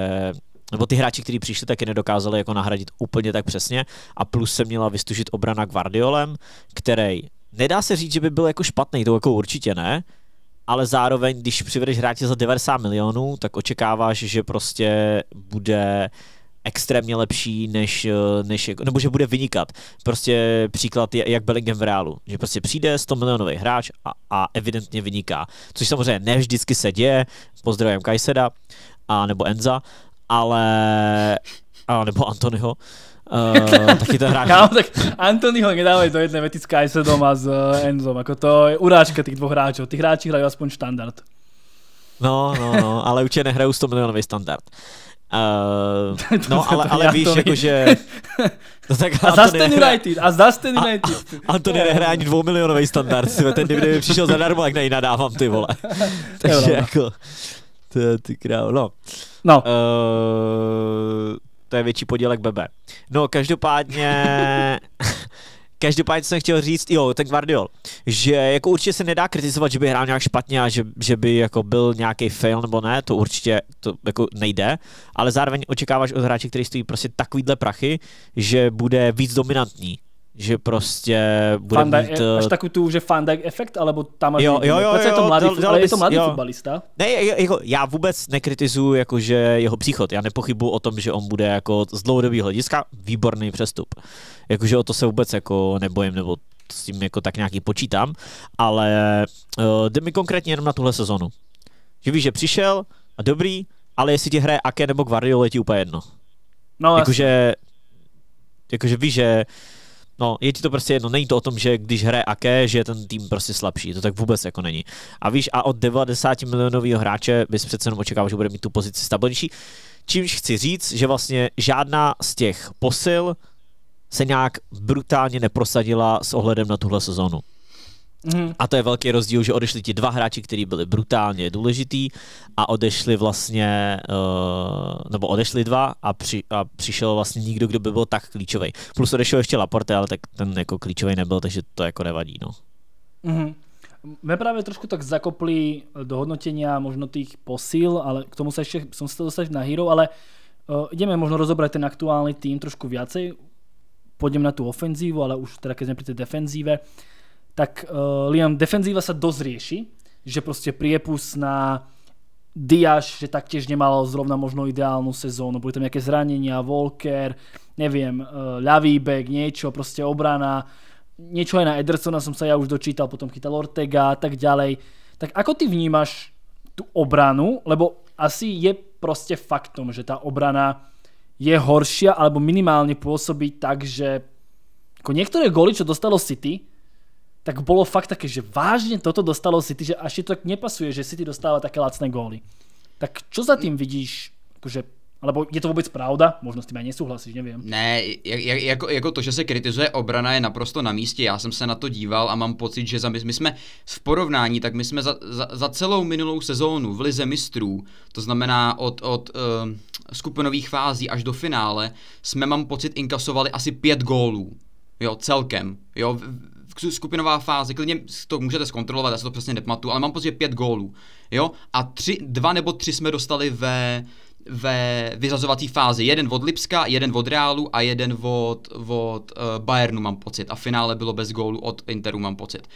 Speaker 1: nebo ty hráči, kteří přišli, tak je nedokázali jako nahradit úplně tak přesně a plus se měla vystužit obrana Guardiolem, který nedá se říct, že by byl jako špatný, to jako určitě ne, ale zároveň, když přivedeš hráče za 90 milionů, tak očekáváš, že prostě bude extrémně lepší, než, eh, než, jako, nebo že bude vynikat. Prostě příklad je jak Bellingham v Reálu, že prostě přijde 100 milionový hráč a, a evidentně vyniká, což samozřejmě ne vždycky se děje, pozdravím Kajseda, a nebo Enza, ale... A, nebo Antonyho. Uh, taky ten hráč. Kámo, tak
Speaker 2: Antonyho nedávaj do jedné vety s doma s eh, Enzom. Ako to je urážka těch dvou hráčů. Ty hráči hrají aspoň štandard.
Speaker 1: No, no, no, ale určitě nehrajou 100 milionový standard. Uh, no, ale, ale víš, jakože... No tak a zase ten United, a zase ten United. Antony nehraje ani dvoumilionový standard, ten kdyby přišel zadarmo, jak nejnadávám ty vole. Takže jako... Eh, ty, ty král, no. No. Uh, to je větší podílek Bebe. No, každopádně... Každopádně jsem chtěl říct, jo, ten Guardiol, že jako určitě se nedá kritizovat, že by hrál nějak špatně a že, že by jako byl nějaký fail nebo ne, to určitě to jako nejde, ale zároveň očekáváš od hráče, který stojí prostě takovýhle prachy, že bude víc dominantní že prostě bude Fandai, mít... E, až eh,
Speaker 2: takový tu, že Fandijk efekt, alebo tam Jo, jo, jo, jo, je to mladý, dal, dal ale bys, je to mladý jo. fotbalista.
Speaker 1: Ne, jako, já vůbec nekritizuju jakože jeho příchod. Já nepochybuju o tom, že on bude jako z dlouhodobého hlediska výborný přestup. Jakože o to se vůbec jako nebojím, nebo s tím jako tak nějaký počítám, ale uh, jde mi konkrétně jenom na tuhle sezonu. Že víš, že přišel a dobrý, ale jestli ti hraje Ake nebo Guardiola, je ti úplně jedno. No, jakože, jakože víš, že No, je ti to prostě jedno. Není to o tom, že když hraje Ake, že je ten tým prostě slabší. To tak vůbec jako není. A víš, a od 90 milionového hráče bys přece jenom očekával, že bude mít tu pozici stabilnější. Čímž chci říct, že vlastně žádná z těch posil se nějak brutálně neprosadila s ohledem na tuhle sezonu. Mm-hmm. A to je velký rozdíl, že odešli ti dva hráči, kteří byli brutálně důležitý a odešli vlastně, uh, nebo odešli dva a, při, a přišel vlastně nikdo, kdo by byl tak klíčový. Plus odešel ještě Laporte, ale tak ten jako klíčový nebyl, takže to jako nevadí. No.
Speaker 2: Mm-hmm. Mě právě trošku tak zakopli do hodnotenia možno tých posil, ale k tomu se ještě jsem se dostal na Hero, ale uh, eh, ideme možno rozobrať ten aktuální tým trošku viacej. Pôjdem na tú ofenzívu, ale už teda keď sme pri tej defenzíve. Uh, tak uh, Liam defenzíva sa dosť rieši, že proste priepus na Diaz, že taktiež nemal zrovna možno ideálnu sezónu, boli tam nejaké zranenia, Volker, neviem, uh, eh, ľavý back, niečo, proste obrana, niečo aj na Edersona som sa ja už dočítal, potom chytal Ortega a tak ďalej. Tak ako ty vnímaš tu obranu, lebo asi je proste faktom, že tá obrana je horšia, alebo minimálne pôsobí tak, že ako niektoré goly, čo dostalo City, tak bolo fakt také, že vážne toto dostalo City, že až ti to tak nepasuje, že City dostáva také lacné góly. Tak čo za tým vidíš, akože, alebo je to vůbec pravda? Možno s tím já nesouhlasíš, nevím.
Speaker 3: Ne, jak, jako, jako to, že se kritizuje obrana, je naprosto na místě. Já jsem se na to díval a mám pocit, že za, my, my jsme v porovnání, tak my jsme za, za, za celou minulou sezónu v Lize mistrů, to znamená od, od uh, skupinových fází až do finále, jsme, mám pocit, inkasovali asi pět gólů. Jo, celkem. Jo, skupinová fáze, klidně to můžete zkontrolovat, já se to přesně nepamatuju, ale mám pocit, prostě pět gólů, jo, a tři, dva nebo tři jsme dostali ve, ve vyřazovací fázi. Jeden od Lipska, jeden od Reálu a jeden od, od uh, Bayernu, mám pocit. A finále bylo bez gólu od Interu, mám pocit.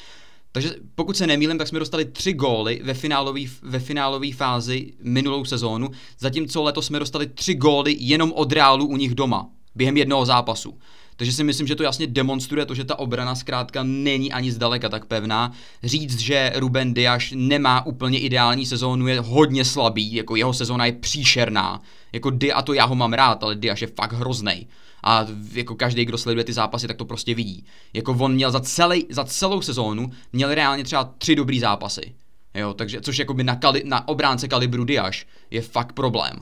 Speaker 3: Takže pokud se nemýlím, tak jsme dostali tři góly ve finálové ve finálový fázi minulou sezónu, zatímco letos jsme dostali tři góly jenom od Reálu u nich doma, během jednoho zápasu. Takže si myslím, že to jasně demonstruje to, že ta obrana zkrátka není ani zdaleka tak pevná. Říct, že Ruben Diaz nemá úplně ideální sezónu, je hodně slabý, jako jeho sezóna je příšerná. Jako a to já ho mám rád, ale Diaz je fakt hrozný. A jako každý, kdo sleduje ty zápasy, tak to prostě vidí. Jako on měl za, celý, za celou sezónu, měl reálně třeba tři dobrý zápasy. Jo, takže, což by na, kali, na obránce kalibru Diaz je fakt problém.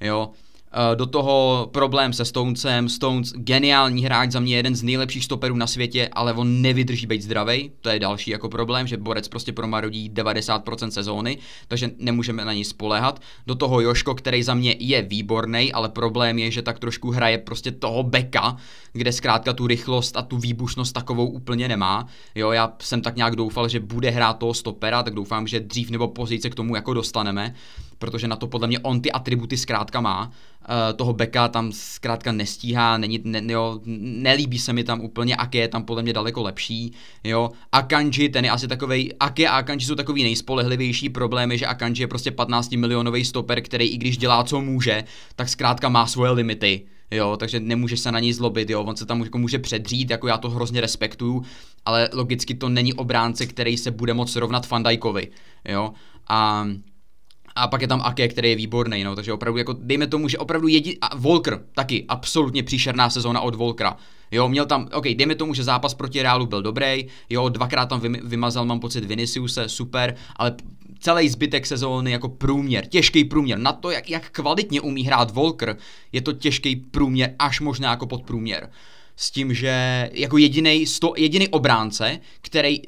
Speaker 3: Jo, Eh, do toho problém se Stonesem, Stones geniální hráč, za mě jeden z nejlepších stoperů na světě, ale on nevydrží být zdravý, to je další jako problém, že borec prostě promarodí 90% sezóny, takže nemůžeme na něj spolehat. Do toho Joško, který za mě je výborný, ale problém je, že tak trošku hraje prostě toho beka, kde zkrátka tu rychlost a tu výbušnost takovou úplně nemá. Jo, já jsem tak nějak doufal, že bude hrát toho stopera, tak doufám, že dřív nebo pozice k tomu jako dostaneme, protože na to podle mě on ty atributy zkrátka má. Eh, toho beka tam zkrátka nestíhá, není, ne, jo, nelíbí se mi tam úplně, Ake je tam podle mě daleko lepší, jo. Akanji, ten je asi takovej, Ake a Akanji jsou takový nejspolehlivější problém je, že Akanji je prostě 15 milionový stoper, který i když dělá co může, tak zkrátka má svoje limity, jo, takže nemůže se na něj zlobit, jo, on se tam jako může předřít, jako já to hrozně respektuju, ale logicky to není obránce, který se bude moc rovnat Fandajkovi, jo, a a pak je tam Ake, který je výborný, no, takže opravdu jako dejme tomu, že opravdu jedi... A Volker taky, absolutně příšerná sezóna od Volkra. Jo, měl tam, ok, dejme tomu, že zápas proti Reálu byl dobrý, jo, dvakrát tam vym, vymazal, mám pocit, Viniciuse, super, ale celý zbytek sezóny jako průměr, těžký průměr. Na to, jak, jak kvalitně umí hrát Volker, je to těžký průměr, až možná jako podprůměr. S tím, že jako jediný obránce, který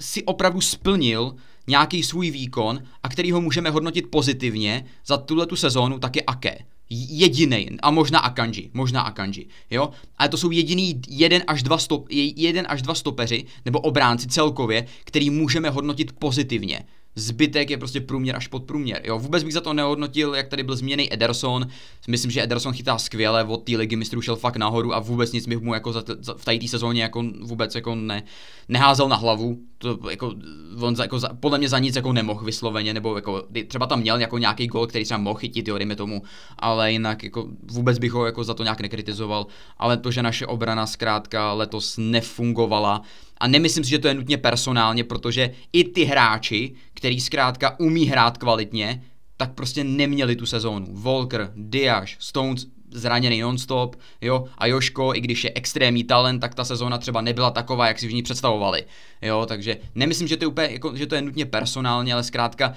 Speaker 3: si opravdu splnil nějaký svůj výkon a který ho můžeme hodnotit pozitivně za tuhle tu sezónu, tak je Ake. Jediný, a možná Akanji, možná Akanji, jo? Ale to jsou jediný jeden až dva, stop, jeden až dva stopeři, nebo obránci celkově, který můžeme hodnotit pozitivně zbytek je prostě průměr až pod průměr. Jo, vůbec bych za to nehodnotil, jak tady byl změněný Ederson. Myslím, že Ederson chytá skvěle, od té ligy mistrů šel fakt nahoru a vůbec nic bych mu jako za, za, v té sezóně jako vůbec jako ne, neházel na hlavu to jako, on za, jako za, podle mě za nic jako nemohl vysloveně, nebo jako třeba tam měl jako nějaký gol, který třeba mohl chytit, jo, dejme tomu, ale jinak jako vůbec bych ho jako za to nějak nekritizoval, ale to, že naše obrana zkrátka letos nefungovala, a nemyslím si, že to je nutně personálně, protože i ty hráči, který zkrátka umí hrát kvalitně, tak prostě neměli tu sezónu. Volker, Diaz, Stones, zraněný nonstop, jo, a Joško, i když je extrémní talent, tak ta sezóna třeba nebyla taková, jak si ní představovali, jo, takže nemyslím, že to je úplně, jako, že to je nutně personálně, ale zkrátka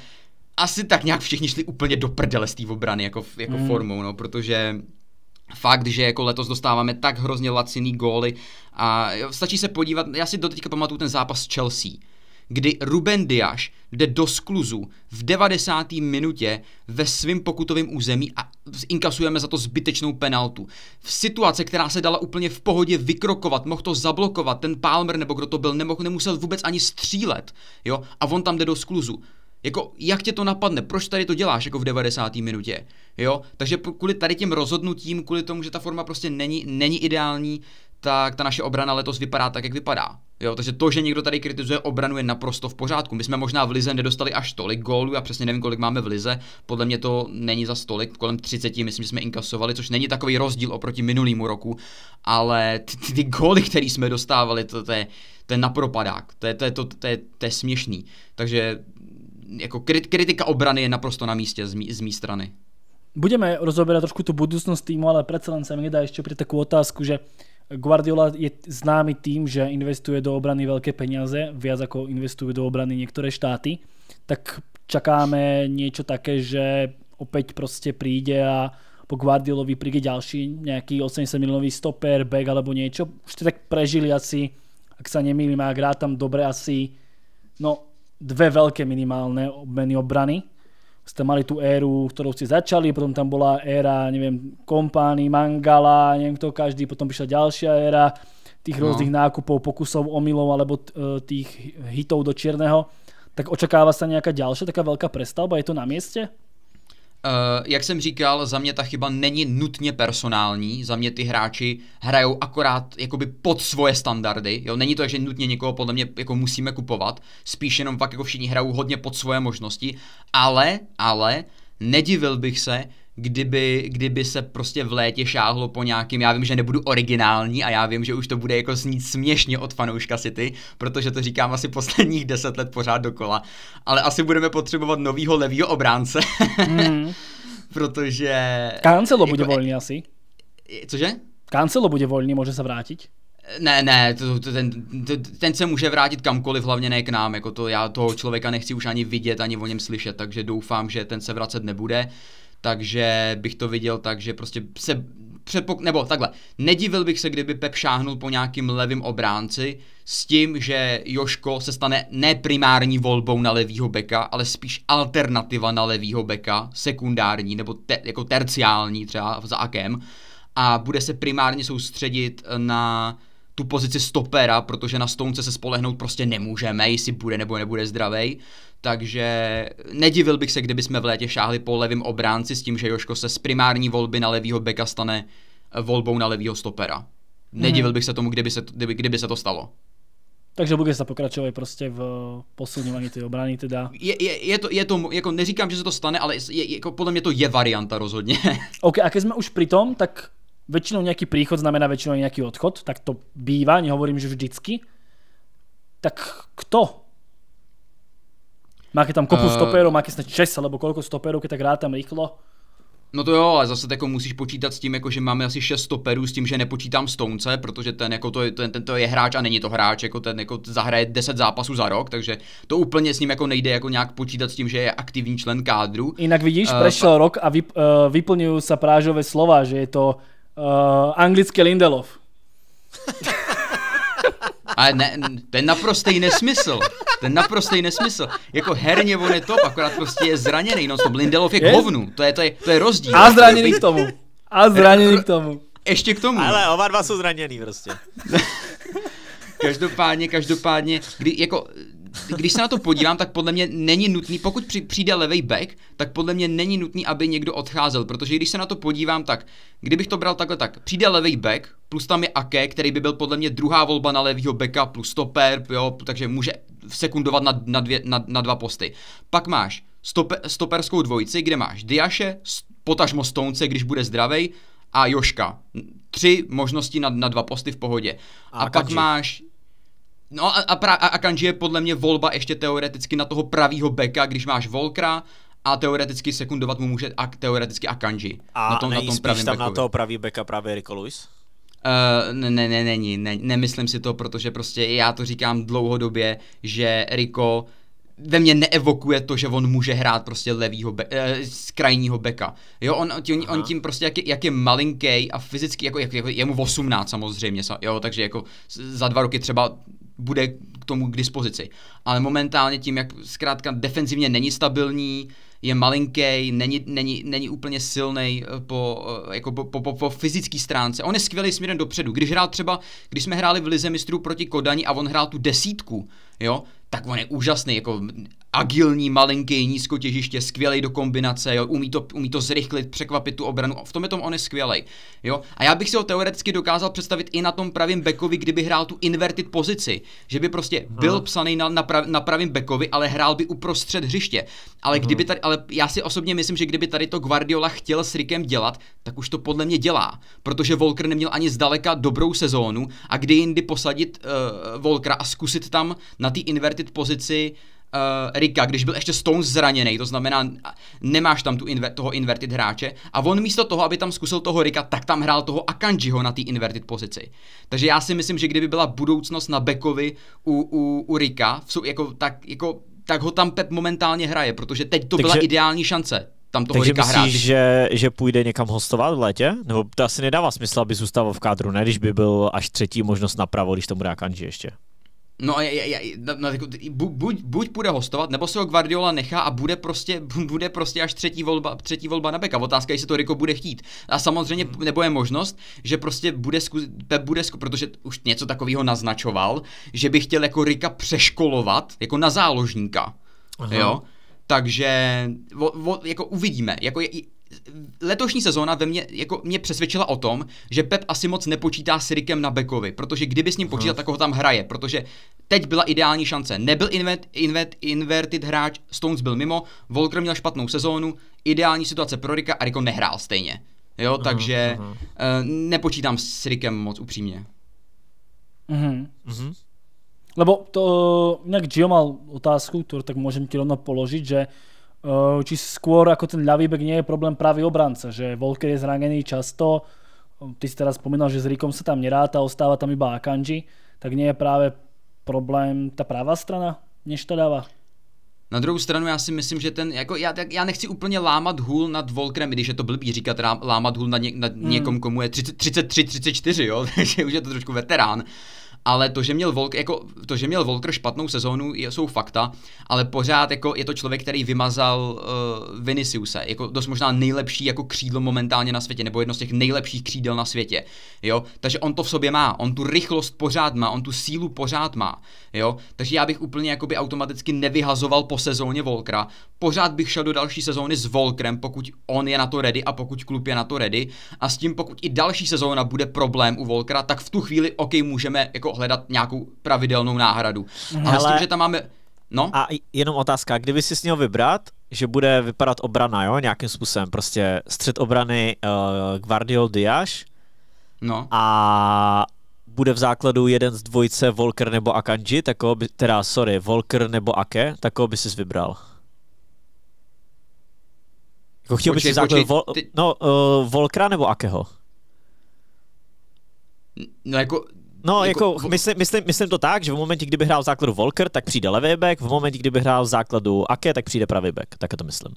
Speaker 3: asi tak nějak všichni šli úplně do prdele z té obrany jako, jako mm. formou, no, protože fakt, že jako letos dostáváme tak hrozně laciný góly a stačí se podívat, já si doteďka pamatuju ten zápas s Chelsea, kdy Ruben Diaz jde do skluzu v 90. minutě ve svým pokutovém území a inkasujeme za to zbytečnou penaltu. V situace, která se dala úplně v pohodě vykrokovat, mohl to zablokovat, ten Palmer nebo kdo to byl, nemohl, nemusel vůbec ani střílet, jo, a on tam jde do skluzu. Jako, jak tě to napadne? Proč tady to děláš jako v 90. minutě? Jo? Takže kvůli tady těm rozhodnutím, kvůli tomu, že ta forma prostě není, není ideální, tak ta naše obrana letos vypadá tak, jak vypadá. Jo, takže to, že někdo tady kritizuje obranu, je naprosto v pořádku. My jsme možná v Lize nedostali až tolik gólů, a přesně nevím, kolik máme v Lize. Podle mě to není za stolik kolem 30, myslím, že jsme inkasovali, což není takový rozdíl oproti minulýmu roku, ale ty, ty, ty góly, které jsme dostávali, to, to, je, to je napropadák, to je, to, je, to, to, je, to je směšný. Takže jako kritika obrany je naprosto na místě z mé z mý strany.
Speaker 2: Budeme rozoberat trošku tu budoucnost týmu, ale přece jen se mi dá ještě při takovou otázku, že Guardiola je známy tým, že investuje do obrany veľké peniaze, viac ako investuje do obrany niektoré štáty, tak čakáme niečo také, že opäť proste príde a po Guardiolovi príde ďalší nejaký 80 milionový stoper, bag alebo niečo. Už ste tak prežili asi, ak sa nemýlim, a hrá tam dobre asi no, dve veľké minimálne obmeny obrany jste mali tu éru, kterou jste začali, potom tam byla éra, nevím, kompány, mangala, nevím kto každý, potom přišla další éra těch no. různých nákupů, pokusov, omylov, alebo těch eh, hitov do černého. Tak očekává se nějaká další taká velká prestavba, je to na místě?
Speaker 3: Eh, jak jsem říkal, za mě ta chyba není nutně personální, za mě ty hráči hrajou akorát jakoby pod svoje standardy, jo, není to, že nutně někoho podle mě jako musíme kupovat, spíš jenom fakt jako všichni hrajou hodně pod svoje možnosti, ale, ale, nedivil bych se, kdyby, kdyby se prostě v létě šáhlo po nějakým, já vím, že nebudu originální a já vím, že už to bude jako snít směšně od fanouška City, protože to říkám asi posledních deset let pořád dokola, ale asi budeme potřebovat novýho levýho obránce, mm. protože...
Speaker 2: Kancelo jako bude jako, volný asi. E- cože? Kancelo bude volný, může se vrátit.
Speaker 3: Ne, ne, to, to, ten, to, ten se může vrátit kamkoliv, hlavně ne k nám, jako to já toho člověka nechci už ani vidět, ani o něm slyšet, takže doufám, že ten se vracet nebude. Uh, takže bych to viděl tak, že prostě se předpok- nebo takhle, nedivil bych se, kdyby Pep šáhnul po nějakým levým obránci s tím, že Joško se stane neprimární volbou na levýho beka, ale spíš alternativa na levýho beka, sekundární nebo te- jako terciální třeba za Akem a bude se primárně soustředit na tu pozici stopera, protože na Stonce se spolehnout prostě nemůžeme, jestli bude nebo nebude zdravej. Takže nedivil bych se, kdyby jsme v létě šáhli po levém obránci s tím, že Joško se z primární volby na levýho beka stane eh, volbou na levýho stopera. Mhm. Nedivil hmm. bych se tomu, kdyby se, kdyby, kdyby se to stalo.
Speaker 2: Takže se pokračovat prostě v posunování ty obrany teda.
Speaker 3: Je, je, je, to, je to, jako neříkám, že se to stane, ale je, jako podle mě to je varianta rozhodně.
Speaker 2: OK, a když jsme už při tom, tak většinou nějaký příchod znamená většinou nějaký odchod, tak to bývá, nehovorím, že vždycky. Tak kto Máte tam kopu uh, eh, stoperov, máte snad 6 alebo kolik stoperů, když tak tam rychlo?
Speaker 3: No to jo, ale zase jako musíš počítat s tím, jako že máme asi 6 stoperů, s tím, že nepočítám Stonce, protože ten, jako to, je, ten, ten to je hráč a není to hráč, jako ten jako zahraje 10 zápasů za rok, takže to úplně s ním jako nejde jako nějak počítat s tím, že je aktivní člen kádru. Jinak vidíš, uh, prešel a...
Speaker 2: rok a vyp, uh, vyplňují se prážové slova, že je to uh, anglický Lindelov.
Speaker 3: Ale ne, ten naprostý nesmysl. Ten naprostý nesmysl. Jako herně on je top, akorát prostě je zraněný. No to Lindelov je k hovnu. To je, to je, to je rozdíl. A zraněný k tomu. A jako zraněný k tomu. Ještě k tomu. Ale oba dva jsou zraněný prostě. každopádně, každopádně, kdy, jako, když se na to podívám, tak podle mě není nutný, pokud při, přijde levý back, tak podle mě není nutný, aby někdo odcházel, protože když se na to podívám, tak kdybych to bral takhle, tak přijde levý back, plus tam je Ake, který by byl podle mě druhá volba na levýho backa plus stoper, jo, takže může sekundovat na, na, dvě, na, na dva posty. Pak máš stope, stoperskou dvojici, kde máš Diaše, potažmo Stonce, když bude zdravej, a Joška. Tři možnosti na, na dva posty v pohodě. A, a pak máš No a, a, pra, a Akanji je podle mě volba ještě teoreticky na toho pravýho beka, když máš Volkra a teoreticky sekundovat mu může a, teoreticky Akanji. A na tom, na tom tam backovi. na toho pravý beka právě Rico Lewis? Uh, ne, ne, ne ne, nemyslím si to, protože prostě já to říkám dlouhodobě, že Rico ve mně neevokuje to, že on může hrát prostě levýho, be- eh, z krajního beka. Jo, on, tí, on, on tím prostě jak je, jak je malinký a fyzicky, jako, jako, jako je mu 18 samozřejmě, jo, takže jako za dva roky třeba bude k tomu k dispozici. Ale momentálně tím, jak zkrátka defenzivně není stabilní, je malinký, není, není, není úplně silný eh, po, eh, jako po, po, po, fyzické stránce. On je skvělý směrem dopředu. Když hrál třeba, když jsme hráli v Lize mistrů proti Kodani a on hrál tu desítku, jo, tak on je úžasný, jako agilní, malinký, nízkotěžiště, skvělej do kombinace, jo, umí, to, umí to zrychlit, překvapit tu obranu, v tom je tom on je skvělej, jo. A já bych si ho teoreticky dokázal představit i na tom pravém bekovi, kdyby hrál tu inverted pozici, že by prostě byl hmm. psaný na, na, prav, na pravém bekovi, ale hrál by uprostřed hřiště. Ale hmm. kdyby tady, ale já si osobně myslím, že kdyby tady to Guardiola chtěl s Rikem dělat, tak už to podle mě dělá, protože Volker neměl ani zdaleka dobrou sezónu a kdy jindy posadit uh, eh, Volkra a zkusit tam na té inverted pozici uh, Eh, Rika, když byl ještě Stone zraněný, to znamená, nemáš tam tu inver, toho inverted hráče, a on místo toho, aby tam zkusil toho Rika, tak tam hrál toho Akanjiho na té inverted pozici. Takže já si myslím, že kdyby byla budoucnost na Bekovi u, u, u Rika, jako, tak, jako, tak ho tam Pep momentálně hraje, protože teď to Takže... byla ideální šance tam toho Takže Rika myslíš, hrát.
Speaker 1: že, že půjde někam hostovat v létě? Nebo to asi nedává smysl, aby zůstal v kádru, ne? Když by byl až třetí možnost napravo, když tomu dá kanji ještě.
Speaker 3: No, je, no bu, buď, buď bude hostovat, nebo se ho Guardiola nechá a bude prostě, bude prostě až třetí volba, třetí volba na beka. Otázka, jestli to Riko bude chtít. A samozřejmě, hmm. nebo je možnost, že prostě bude, zkus, pe bude zku, protože už něco takového naznačoval, že by chtěl jako Rika přeškolovat jako na záložníka. Aha. Jo? Takže o, o, jako uvidíme. Jako je, letošní sezóna ve mně, jako mě přesvědčila o tom, že Pep asi moc nepočítá s Rikem na bekovi, protože kdyby s ním počítal, mhm. tak ho tam hraje, protože teď byla ideální šance. Nebyl invert, invert, inverted hráč, Stones byl mimo, Volker měl špatnou sezónu, ideální situace pro Rika a Riko nehrál stejně. Jo, mhm, takže uh-huh. uh, nepočítám s Rikem moc upřímně.
Speaker 2: Uh-huh. Uh-huh. Lebo to, eh, nějak Gio mal otázku, kterou tak můžem ti rovno položit, že Eh, či skôr ako ten ľavý bek nie je problém pravý obranca, že Volker je zranený často, ty si teraz spomínal, že s Rikom sa tam neráta, ostáva tam iba Akanji, tak nie je práve problém ta pravá strana, než to dává?
Speaker 3: Na druhou stranu já si myslím, že ten, jako já, já nechci úplně lámat hůl nad Volkrem, když je to blbý říkat lámat hůl nad, ně, nad hmm. někom, komu je 33, 34, jo, takže už je to trošku veterán ale to, že měl, Volk, jako, to, že měl Volker špatnou sezónu, jsou fakta, ale pořád jako je to člověk, který vymazal uh, Viniciuse, jako dost možná nejlepší jako křídlo momentálně na světě, nebo jedno z těch nejlepších křídel na světě, jo, takže on to v sobě má, on tu rychlost pořád má, on tu sílu pořád má, jo, takže já bych úplně jakoby automaticky nevyhazoval po sezóně Volkra, pořád bych šel do další sezóny s Volkrem, pokud on je na to ready a pokud klub je na to ready a s tím pokud i další sezóna bude problém u Volkra, tak v tu chvíli, ok, můžeme jako hledat nějakou pravidelnou náhradu. Mhm. Hele, Ale s tím, že tam máme...
Speaker 1: No? A jenom otázka, kdyby si s něho vybrat, že bude vypadat obrana, jo, nějakým způsobem, prostě střed obrany uh, eh, Guardiol Diaz no. a bude v základu jeden z dvojice Volker nebo Akanji, tak by, teda sorry, Volker nebo Ake, tak by si vybral. Jako chtěl bych si vol, ty... no, uh, eh, Volkra nebo Akeho? No jako, No, jako, jako myslím, myslím, myslím, to tak, že v momentě, kdyby hrál v základu Volker, tak přijde levý back, v momentě, kdyby hrál v základu Ake, tak přijde pravý back, tak to myslím.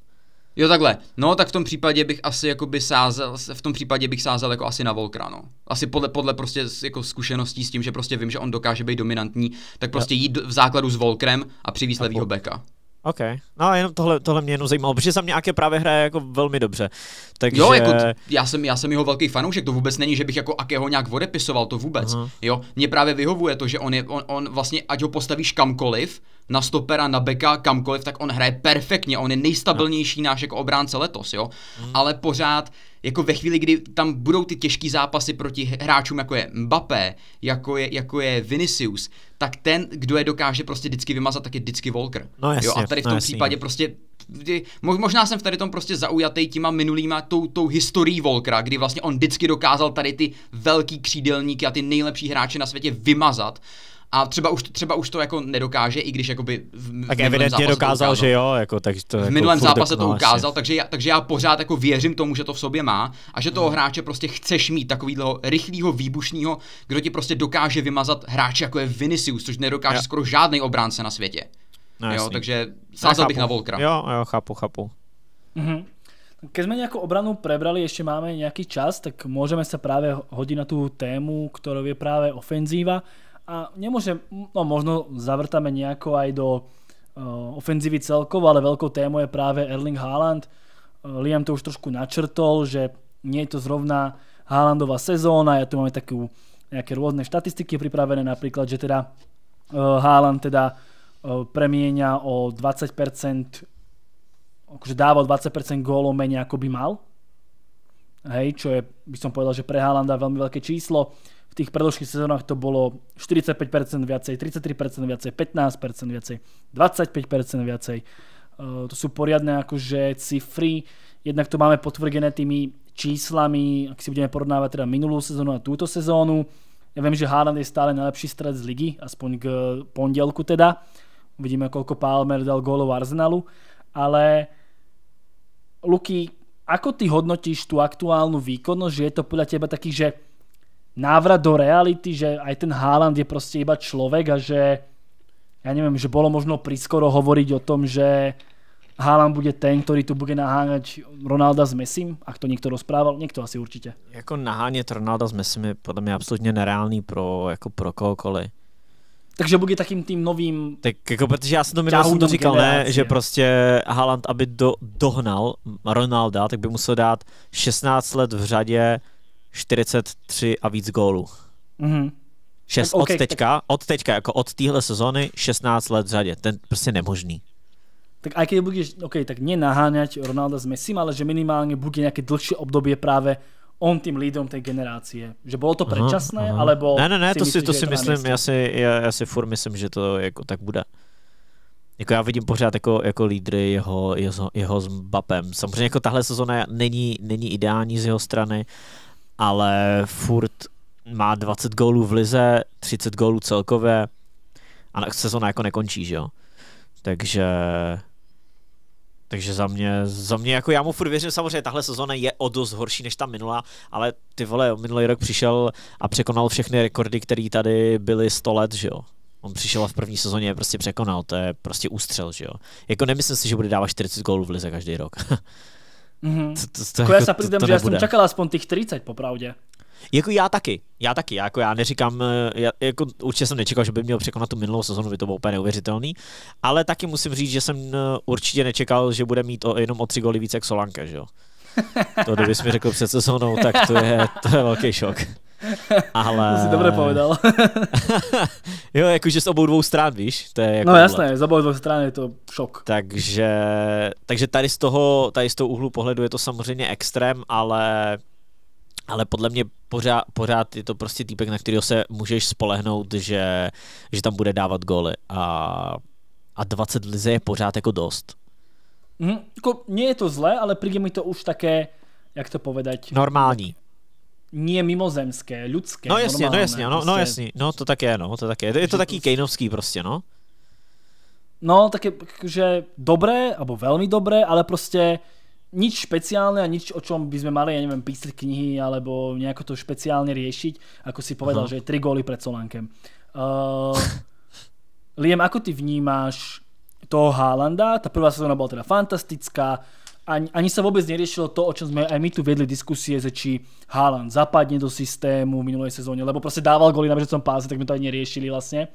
Speaker 3: Jo takhle, no tak v tom případě bych asi jako by sázel, v tom případě bych sázel jako asi na Volkra, no. Asi podle, podle prostě jako zkušeností s tím, že prostě vím, že on dokáže být dominantní, tak prostě jít v základu s Volkrem a přivíz levýho backa.
Speaker 1: OK. No a jenom tohle, tohle mě jenom zajímalo,
Speaker 3: protože za mě Ake právě hraje jako velmi dobře. Takže... Jo, jako já jsem, já jsem jeho velký fanoušek, to vůbec není, že bych jako Akeho nějak odepisoval, to vůbec. Uh-huh. Jo, mě právě vyhovuje to, že on je, on, on vlastně, ať ho postavíš kamkoliv, na stopera, na beka, kamkoliv, tak on hraje perfektně, on je nejstabilnější náš jako obránce letos, jo. Uh-huh. Ale pořád jako ve chvíli, kdy tam budou ty těžký zápasy proti hráčům, jako je Mbappé, jako je, jako je Vinicius, tak ten, kdo je dokáže prostě vždycky vymazat, tak je vždycky Volker. No jasně, jo, a tady v no tom no případě prostě možná jsem v tady tom prostě zaujatý těma minulýma tou, tou historií Volkra, kdy vlastně on vždycky dokázal tady ty velký křídelníky a ty nejlepší hráče na světě vymazat a třeba už, třeba už to jako nedokáže, i když jakoby v, tak v evidentně dokázal, že jo,
Speaker 1: jako, tak to V jako minulém zápase to ukázal,
Speaker 3: takže já, takže já pořád jako věřím tomu, že to v sobě má a že toho hmm. hráče prostě chceš mít takovýhleho rychlého, výbušného, kdo ti prostě dokáže vymazat hráče jako je Vinicius, což nedokáže jo. skoro žádný obránce na světě.
Speaker 1: No, jo, takže sázal bych na Volkra. Jo, jo, chápu, chápu.
Speaker 2: Mhm. Keď sme nejakú obranu prebrali, ešte máme nejaký čas, tak môžeme sa práve hodiť na tú tému, ktorou je práve ofenzíva a nemôžem, no možno zavrtame nejako aj do eh, ofenzívy celkovo, ale veľkou témou je práve Erling Haaland. Eh, Liam to už trošku načrtol, že nie je to zrovna Haalandová sezóna, ja tu máme takú nejaké rôzne štatistiky pripravené, napríklad, že teda eh, Haaland teda uh, premienia o 20% akože dáva o 20% gólov menej ako by mal. Hej, čo je, by som povedal, že pre Haalanda veľmi veľké číslo v tých predošlých sezónach to bolo 45% viacej, 33% viacej, 15% viacej, 25% viacej. Eh, to sú poriadne akože cifry, jednak to máme potvrdené tými číslami, ak si budeme porovnávať teda minulú sezónu a túto sezónu. Ja viem, že Haaland je stále najlepší strelec z ligy, aspoň k eh, pondelku teda. Uvidíme, koľko Palmer dal gólov Arsenalu, ale Luky, ako ty hodnotíš tú aktuálnu výkonnosť, že je to podľa teba taký, že návrat do reality, že aj ten Haaland je proste iba človek a že ja neviem, že bolo možno prískoro hovoriť o tom, že Haaland bude ten, který tu bude naháňať Ronalda s Messim, ak to niekto rozprával, někdo asi určitě.
Speaker 1: Jako nahánět Ronalda s Messim je podle mě absolutně nereálny pro, jako pro kohokoliv. Takže bude takým tím novým. Tak jako, protože já jsem to minulý jsem říkal, ne, že prostě Haaland, aby do, dohnal Ronalda, tak by musel dát 16 let v řadě 43 a víc gólů. Mm-hmm. Šest, okay, od teďka, od teďka, jako od téhle sezóny 16 let v řadě. Ten prostě nemožný.
Speaker 2: Tak aj keď budeš, OK, tak nenaháňať Ronalda s Messim, ale že minimálne bude nejaké dlhšie obdobie práve on tým lídrom tej generácie. Že bolo to predčasné, uh -huh. alebo... Ne, ne, ne, si to myslíš, si, to si to myslím,
Speaker 1: já si, já, já si furt myslím, že to jako tak bude. Jako já vidím pořád jako, jako lídry jeho, jeho, jeho s Mbappem. Samozřejmě jako tahle sezona není, není ideální z jeho strany, ale furt má 20 gólů v lize, 30 gólů celkově a sezona jako nekončí, že jo. Takže takže za mě, za mě jako já mu furt věřím, samozřejmě tahle sezóna je o dost horší než ta minulá, ale ty vole, minulý rok přišel a překonal všechny rekordy, které tady byly 100 let, že jo. On přišel a v první sezóně je prostě překonal, to je prostě ústřel, že jo. Jako nemyslím si, že bude dávat 40 gólů v lize každý rok. mm já jako se přidám, že já jsem čekal
Speaker 2: aspoň těch 30, popravdě.
Speaker 1: Jako já taky, já taky, já, jako já neříkám, eh, já, jako určitě jsem nečekal, že by měl překonat tu minulou sezonu, by to bylo úplně neuvěřitelný, ale taky musím říct, že jsem eh, určitě nečekal, že bude mít o, jenom o tři góly více jak Solanka, že jo. To kdybys mi řekl před sezónou, tak to je, to je velký šok. Ale... To si dobře povedal. jo, jakože z obou dvou strán, víš? To je jako no jasné, hled. z obou dvou stran je to šok. Takže, takže tady z toho, tady z toho úhlu pohledu je to samozřejmě extrém, ale ale podle mě pořád, pořád je to prostě týpek, na kterého se můžeš spolehnout, že, že tam bude dávat góly. A, a 20 lize je pořád jako dost.
Speaker 2: Mm, jako, je to zlé, ale přijde mi to už také, jak to povedať? Normální nie mimozemské, ľudské. No jasně, normálne, no jasně, no, prostě... no jasně,
Speaker 1: no to tak je, no to tak je. Je to taký Kejnovský prostě, no.
Speaker 2: No, je, že dobré, alebo velmi dobré, ale prostě nič špeciálne a nič, o čom by sme mali, ja neviem, písať knihy alebo nejako to špeciálne riešiť, ako si povedal, uh-huh. že je tri góly pred Solankem. Uh, eh, Liam, ako ty vnímáš toho Haalanda? Tá prvá sezóna bola teda fantastická, ani, ani sa vôbec neriešilo to, o čom sme aj my tu vedli diskusie, že či Haaland zapadne do systému v minulej sezóne, lebo proste dával goly na bežecom páse, tak sme to aj neriešili vlastne.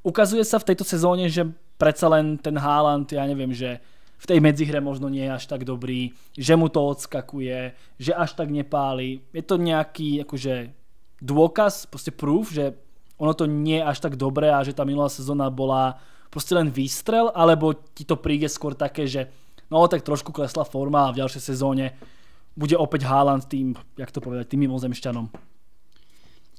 Speaker 2: Ukazuje sa v tejto sezóne, že predsa len ten Haaland, ja neviem, že v tej medzihre možno nie je až tak dobrý, že mu to odskakuje, že až tak nepáli. Je to nejaký akože dôkaz, proste proof, že ono to nie je až tak dobré a že tá minulá sezóna bola proste len výstrel, alebo ti to príde skôr také, že No tak trošku klesla forma a v ďalšej sezóne bude opäť Haaland tým, jak to povedať, tým mimozemšťanom.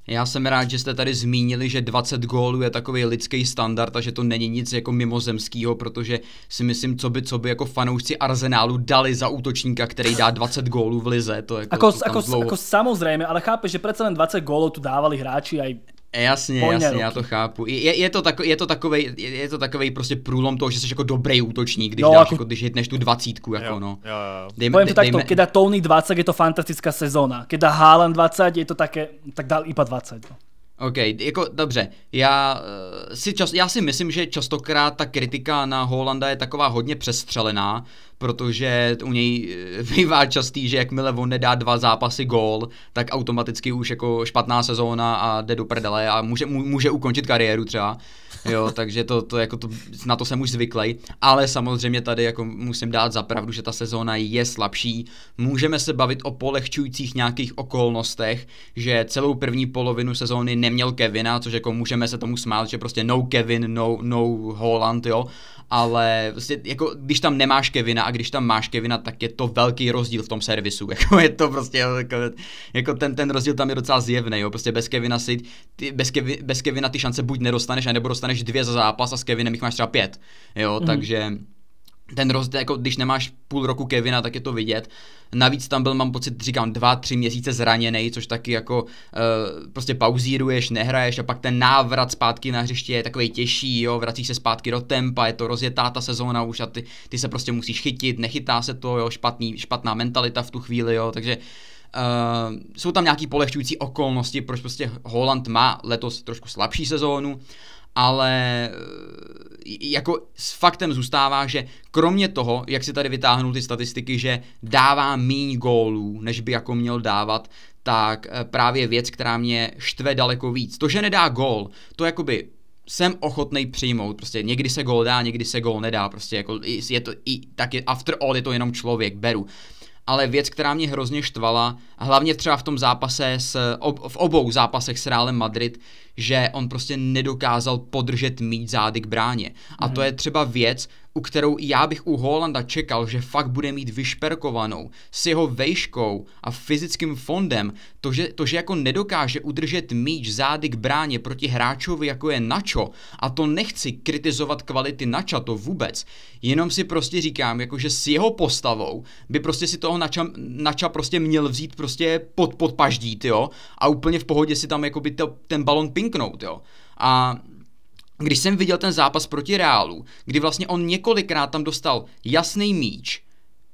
Speaker 3: Já jsem rád, že jste tady zmínili, že 20 gólů je takový lidský standard a že to není nic jako mimozemského, protože si myslím, co by, co by jako fanoušci Arsenálu dali za útočníka, který dá 20 gólů v lize. To jako, ako, to jako, jako
Speaker 2: samozřejmě, ale chápeš, že přece jen 20 gólů tu dávali hráči aj
Speaker 3: E, jasně, jasně, ruky. já to chápu. Je, je to, tako, je to takovej, je, je to takovej prostě průlom toho, že jsi jako dobrý útočník, když, jo, no, dáš, jako... Jako, když hitneš tu dvacítku, jako jo, no. Jo, jo. Dejme, to takto, keď dá Tony
Speaker 2: 20, je to fantastická sezóna. Keď dá Haaland 20, je to také, tak dal iba 20. No.
Speaker 3: OK, jako dobře, já eh, si, čas, já si myslím, že častokrát ta kritika na Holanda je taková hodně přestřelená, protože u něj eh, bývá častý, že jakmile on nedá dva zápasy gól, tak automaticky už jako špatná sezóna a jde do prdele a může, může ukončit kariéru třeba. jo, takže to, to, jako to, na to jsem už zvyklý, ale samozřejmě tady jako musím dát za pravdu, že ta sezóna je slabší. Můžeme se bavit o polehčujících nějakých okolnostech, že celou první polovinu sezóny neměl Kevina, což jako můžeme se tomu smát, že prostě no Kevin, no, no Holland, jo, ale vlastně, jako když tam nemáš Kevina a když tam máš Kevina, tak je to velký rozdíl v tom servisu, jako je to prostě, jako, jako ten, ten rozdíl tam je docela zjevný, jo, prostě bez Kevina si, ty, bez, Kevi, bez Kevina ty šance buď nedostaneš, anebo dostaneš dostaneš dvě za zápas a s Kevinem jich máš třeba pět, jo, mm. takže ten rozdíl, jako když nemáš půl roku Kevina, tak je to vidět. Navíc tam byl, mám pocit, říkám, dva, tři měsíce zraněný, což taky jako uh, prostě pauzíruješ, nehraješ a pak ten návrat zpátky na hřiště je takový těžší, jo, vracíš se zpátky do tempa, je to rozjetá ta sezóna už a ty, ty se prostě musíš chytit, nechytá se to, jo, špatný, špatná mentalita v tu chvíli, jo, takže Uh, jsou tam nějaký polehčující okolnosti, proč prostě Holland má letos trošku slabší sezónu ale eh, jako s faktem zůstává, že kromě toho, jak si tady vytáhnu ty statistiky, že dává míň gólů, než by jako měl dávat, tak eh, právě věc, která mě štve daleko víc. To, že nedá gól, to jakoby jsem ochotný přijmout. Prostě někdy se gól dá, někdy se gól nedá. Prostě jako je to i tak je, after all je to jenom člověk, beru ale věc, která mě hrozně štvala, a hlavně třeba v tom zápase, s, ob, v obou zápasech s Realem Madrid, že on prostě nedokázal podržet mít zády k bráně. A to mhm. je třeba věc, u kterou i já bych u Holanda čekal, že fakt bude mít vyšperkovanou, s jeho vejškou a fyzickým fondem, to že, to, že jako nedokáže udržet míč zády k bráně proti hráčovi, jako je Nacho, a to nechci kritizovat kvality Nacha, to vůbec, jenom si prostě říkám, jako že s jeho postavou by prostě si toho Nacha, nača prostě měl vzít prostě pod, pod paždít, jo, a úplně v pohodě si tam jako by ten balon pinknout, jo. A když jsem viděl ten zápas proti Reálu, kdy vlastně on několikrát tam dostal jasný míč,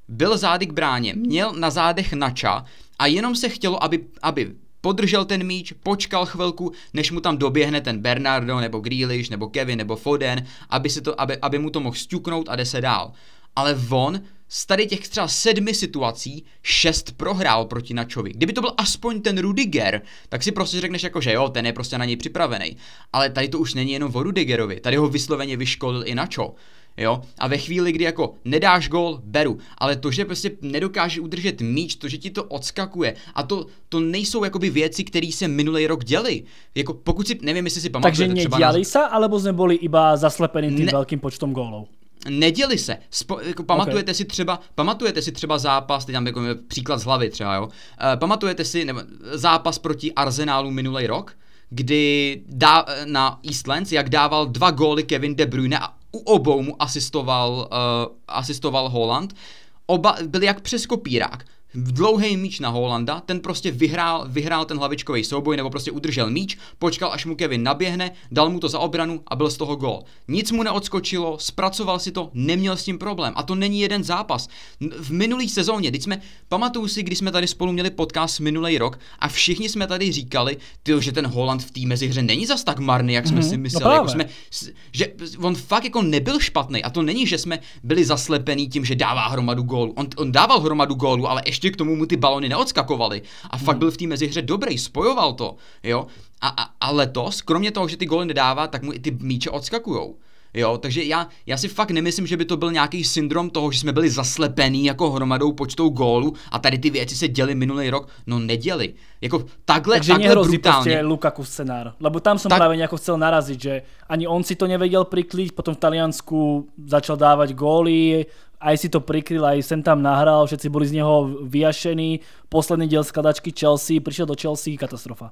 Speaker 3: byl zády k bráně, měl na zádech nača a jenom se chtělo, aby, aby podržel ten míč, počkal chvilku, než mu tam doběhne ten Bernardo, nebo Grealish, nebo Kevin, nebo Foden, aby, se to, aby, aby mu to mohl stuknout a jde se dál. Ale on z tady těch třeba sedmi situací šest prohrál proti Načovi. Kdyby to byl aspoň ten Rudiger, tak si prostě řekneš jako, že jo, ten je prostě na něj připravený. Ale tady to už není jenom o Rudigerovi, tady ho vysloveně vyškolil i Načo. Jo? A ve chvíli, kdy jako nedáš gol, beru. Ale to, že prostě nedokáže udržet míč, to, že ti to odskakuje. A to, to nejsou jakoby věci, které se minulý rok děli. Jako pokud si, nevím, jestli si pamatujete Takže dělali na...
Speaker 2: se, alebo jsme byli iba zaslepeni tím ne... velkým počtom gólů
Speaker 3: neděli se. Spo, jako pamatujete okay. si třeba, pamatujete si třeba zápas, teď tam jako příklad z hlavy třeba, jo. Uh, pamatujete si nebo, zápas proti Arsenálu minulý rok, kdy dá, eh, na Eastlands, jak dával dva góly Kevin De Bruyne a u obou mu asistoval, uh, asistoval Holland. Oba byli jak přes kopírák dlouhý míč na Holanda, ten prostě vyhrál, vyhrál ten hlavičkový souboj, nebo prostě udržel míč, počkal, až mu Kevin naběhne, dal mu to za obranu a byl z toho gol. Nic mu neodskočilo, zpracoval si to, neměl s tím problém. A to není jeden zápas. V minulý sezóně, když jsme, pamatuju si, když jsme tady spolu měli podcast minulý rok a všichni jsme tady říkali, ty, že ten Holand v té mezihře není zas tak marný, jak jsme mm-hmm. si no mysleli. No jako jsme, že on fakt jako nebyl špatný. A to není, že jsme byli zaslepený tím, že dává hromadu gólů. On, on dával hromadu gólů, ale ještě ještě k tomu mu ty balony neodskakovaly. A fakt hmm. byl v té mezihře dobrý, spojoval to, jo. A, a, a letos, kromě toho, že ty goly nedává, tak mu i ty míče odskakujou. Jo, takže já, já si fakt nemyslím, že by to byl nějaký syndrom toho, že jsme byli zaslepený jako hromadou počtou gólů a tady ty věci se děly minulý rok. No neděli. Jako takhle, takže takhle Takže prostě
Speaker 2: Lukaku scenár. Lebo tam jsem tak... právě nějak chcel narazit, že ani on si to nevěděl priklít, potom v Taliansku začal dávat góly, aj si to prikryl, aj jsem tam nahral, všetci byli z něho vyjašení. Poslední děl skladačky Chelsea, přišel do Chelsea, katastrofa.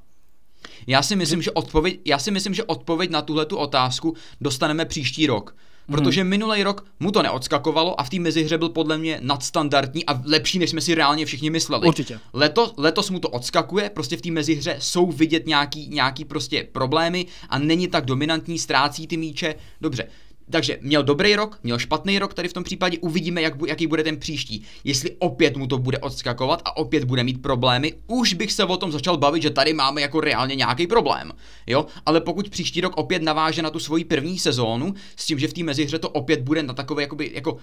Speaker 3: Já si myslím, že odpověď, já si myslím, že odpověď na tuhle tu otázku dostaneme příští rok. Protože hmm. minulý rok mu to neodskakovalo a v té mezihře byl podle mě nadstandardní a lepší, než jsme si reálně všichni mysleli. Určitě. leto letos mu to odskakuje, prostě v té mezihře jsou vidět nějaký, nějaký prostě problémy a není tak dominantní, ztrácí ty míče. Dobře, takže měl dobrý rok, měl špatný rok tady v tom případě, uvidíme, jak, jaký bude ten příští. Jestli opět mu to bude odskakovat a opět bude mít problémy, už bych se o tom začal bavit, že tady máme jako reálně nějaký problém. Jo, ale pokud příští rok opět naváže na tu svoji první sezónu, s tím, že v té mezihře to opět bude na takové, jakoby, jako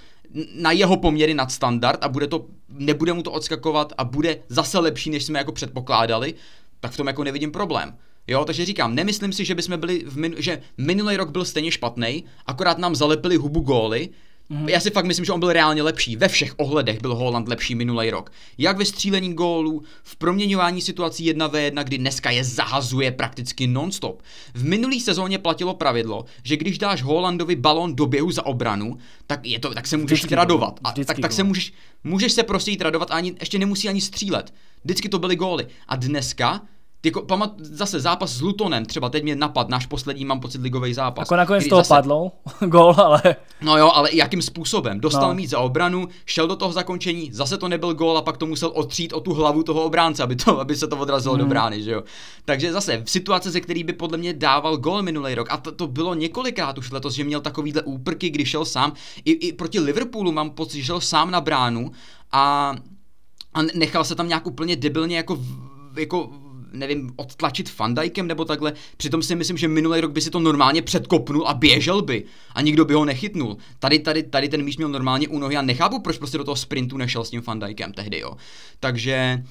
Speaker 3: na jeho poměry nad standard a bude to, nebude mu to odskakovat a bude zase lepší, než jsme jako předpokládali, tak v tom jako nevidím problém. Jo, takže říkám, nemyslím si, že bychom byli, v min- že minulý rok byl stejně špatný, akorát nám zalepili hubu góly. Mm. Já si fakt myslím, že on byl reálně lepší. Ve všech ohledech byl Holland lepší minulý rok. Jak ve střílení gólů, v proměňování situací 1 v 1, kdy dneska je zahazuje prakticky nonstop. V minulý sezóně platilo pravidlo, že když dáš Holandovi balon do běhu za obranu, tak, je to, tak se můžeš Vždycky radovat. A tak, tak se můžeš, můžeš se prostě jít radovat a ani, ještě nemusí ani střílet. Vždycky to byly góly. A dneska jako, pamat, zase zápas s Lutonem, třeba teď mě napad, náš poslední mám pocit ligový zápas. Jako nakonec toho zase...
Speaker 2: padlo, gol, ale...
Speaker 3: No jo, ale jakým způsobem? Dostal no. mít za obranu, šel do toho zakončení, zase to nebyl gol a pak to musel otřít o tu hlavu toho obránce, aby, to, aby se to odrazilo hmm. do brány, že jo. Takže zase v situace, ze který by podle mě dával gol minulý rok, a to, to bylo několikrát už letos, že měl takovýhle úprky, když šel sám, i, i proti Liverpoolu mám pocit, že šel sám na bránu a, a nechal se tam nějak úplně debilně jako v, jako nevím, odtlačit Fandajkem nebo takhle. Přitom si myslím, že minulý rok by si to normálně předkopnul a běžel by a nikdo by ho nechytnul. Tady, tady, tady ten míč měl normálně u nohy a nechápu, proč prostě do toho sprintu nešel s tím Fandajkem tehdy, jo. Takže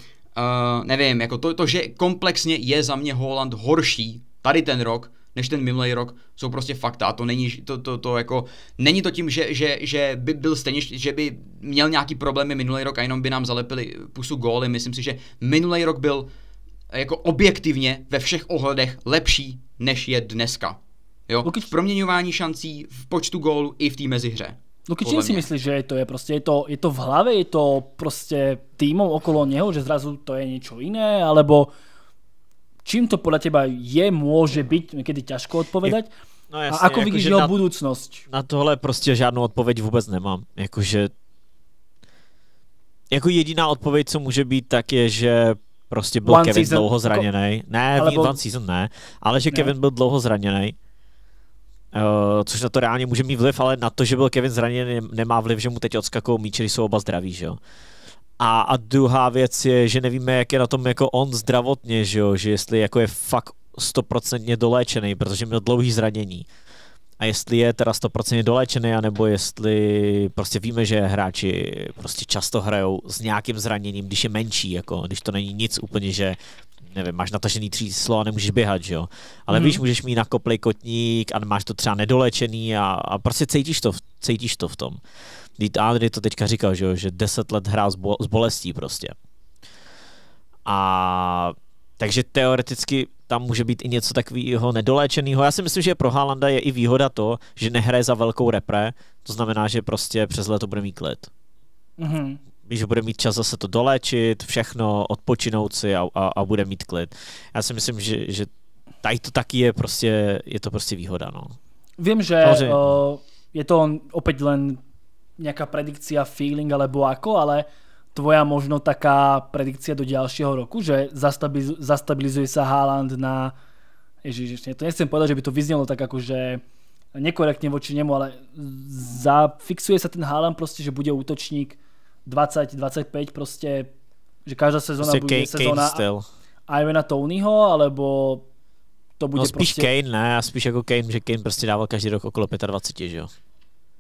Speaker 3: Uh, nevím, jako to, to, že komplexně je za mě Holland horší tady ten rok, než ten minulý rok, jsou prostě fakta. A to není to, to, to jako, není to tím, že, že, že by byl stejně, že by měl nějaký problémy minulý rok a jenom by nám zalepili pusu góly. Myslím si, že minulý rok byl jako objektivně ve všech ohledech lepší, než je dneska. Jo? Lukič... V proměňování šancí, v počtu gólů i v té mezihře.
Speaker 2: No, čím si myslíš, že to je? Prostě je to, je to v hlavě, je to prostě týmom okolo něho, že zrazu to je něco jiné, alebo čím to podle teba je, může být, někdy těžko odpovědět. No jasně, a ako jako vidíš jeho na,
Speaker 1: budoucnost? Na tohle prostě žádnou odpověď vůbec nemám. Jakože jako jediná odpověď, co může být, tak je, že prostě byl one Kevin season, dlouho zraněný. Jako, ne, v one season ne, ale že ne. Kevin byl dlouho zraněný. Uh, eh, což na to reálně může mít vliv, ale na to, že byl Kevin zraněný, nemá vliv, že mu teď odskakou míče, když jsou oba zdraví, že jo. A, a druhá věc je, že nevíme, jak je na tom jako on zdravotně, že jo, že jestli jako je fakt stoprocentně doléčený, protože měl dlouhý zranění. Uh, a jestli je teda 100% dolečený, anebo jestli prostě víme, že hráči prostě často hrajou s nějakým zraněním, když je menší, jako když to není nic úplně, že nevím, máš natažený tříslo a nemůžeš běhat, že jo. Ale mm. víš, můžeš mít na koplej kotník a máš to třeba nedolečený a, a prostě cítíš to, cítíš to v tom. Dít Andry to teďka říkal, že jo, že 10 let hrál s, bo- s bolestí prostě. A takže teoreticky tam může být i něco takového nedoléčeného. Já si myslím, že pro Haalanda je i výhoda to, že nehraje za velkou repre, to znamená, že prostě přes leto bude mít klid. Mm-hmm. Že bude mít čas zase to doléčit, všechno, odpočinout si a, a, a bude mít klid. Já si myslím, že, že tady to taky je prostě, je to prostě výhoda, no. Vím, že
Speaker 2: uh, je to opět len nějaká predikcia, feeling alebo ako, ale tvoja možno taká predikcia do ďalšieho roku, že zastabilizuje, zastabilizuje sa Haaland na... Ježiš, to nechcem povedať, že by to vyznelo tak ako, že nekorektne voči nemu, ale zafixuje sa ten Haaland proste, že bude útočník 20-25 proste, že každá sezóna bude Kane, sezóna Ivana Tonyho, alebo to no, bude no spíš
Speaker 1: Kane, ne, spíš jako Kane, že Kane prostě dával každý rok okolo 25, že jo